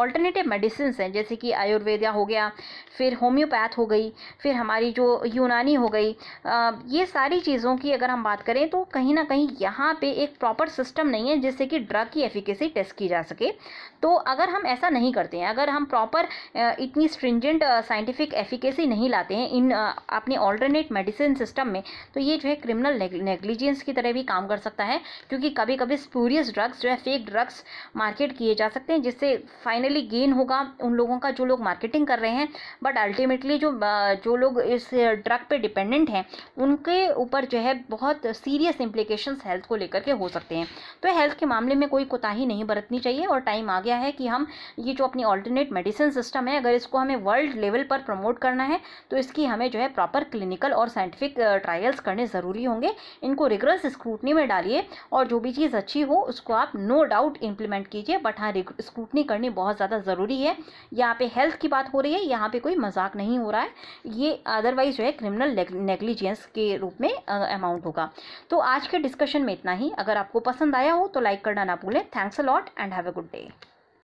ऑल्टरनेटिव मेडिसिन हैं जैसे कि आयुर्वेदा हो गया फिर होम्योपैथ हो गई फिर हमारी जो यूनानी हो गई ये सारी चीज़ों की अगर हम बात करें तो कहीं ना कहीं यहाँ पे एक प्रॉपर सिस्टम नहीं है जिससे कि ड्रग की एफिकेसी टेस्ट की जा सके तो अगर हम ऐसा नहीं करते हैं अगर हम प्रॉपर इतनी स्ट्रिंजेंट साइंटिफिक एफिकेसी नहीं लाते हैं इन अपने ऑल्टरनेट मेडिसिन सिस्टम में तो ये जो है क्रिमिनल नेग्लिजेंस की तरह भी काम कर सकता है क्योंकि कभी कभी स्पूरियस ड्रग्स जो है फेक ड्रग्स मार्केट किए जा सकते हैं जिससे फाइनली गेन होगा उन लोगों का जो लोग मार्केटिंग कर रहे हैं बट अल्टीमेटली जो जो लोग इस ड्रग पे डिपेंडेंट हैं उनके ऊपर जो है बहुत सीरियस इम्प्लीकेशन हेल्थ को लेकर के हो सकते हैं तो हेल्थ के मामले में कोई कोताही नहीं बरतनी चाहिए और टाइम आ गया है कि हम ये जो अपनी ऑल्टरनेट मेडिसिन सिस्टम है अगर इसको हमें वर्ल्ड लेवल पर प्रमोट करना है तो इसकी हमें जो है प्रॉपर क्लिनिकल और साइंटिफिक ट्रायल्स करने ज़रूरी होंगे इनको रिगरस स्क्रूटनी में डालिए और जो भी चीज़ अच्छी अच्छी हो उसको आप नो डाउट इम्प्लीमेंट कीजिए बट हाँ स्क्रूटनी करनी बहुत ज़्यादा ज़रूरी है यहाँ पे हेल्थ की बात हो रही है यहाँ पे कोई मजाक नहीं हो रहा है ये अदरवाइज जो है क्रिमिनल नेग्लिजेंस के रूप में अमाउंट होगा तो आज के डिस्कशन में इतना ही अगर आपको पसंद आया हो तो लाइक करना ना भूलें thanks a lot and have a good day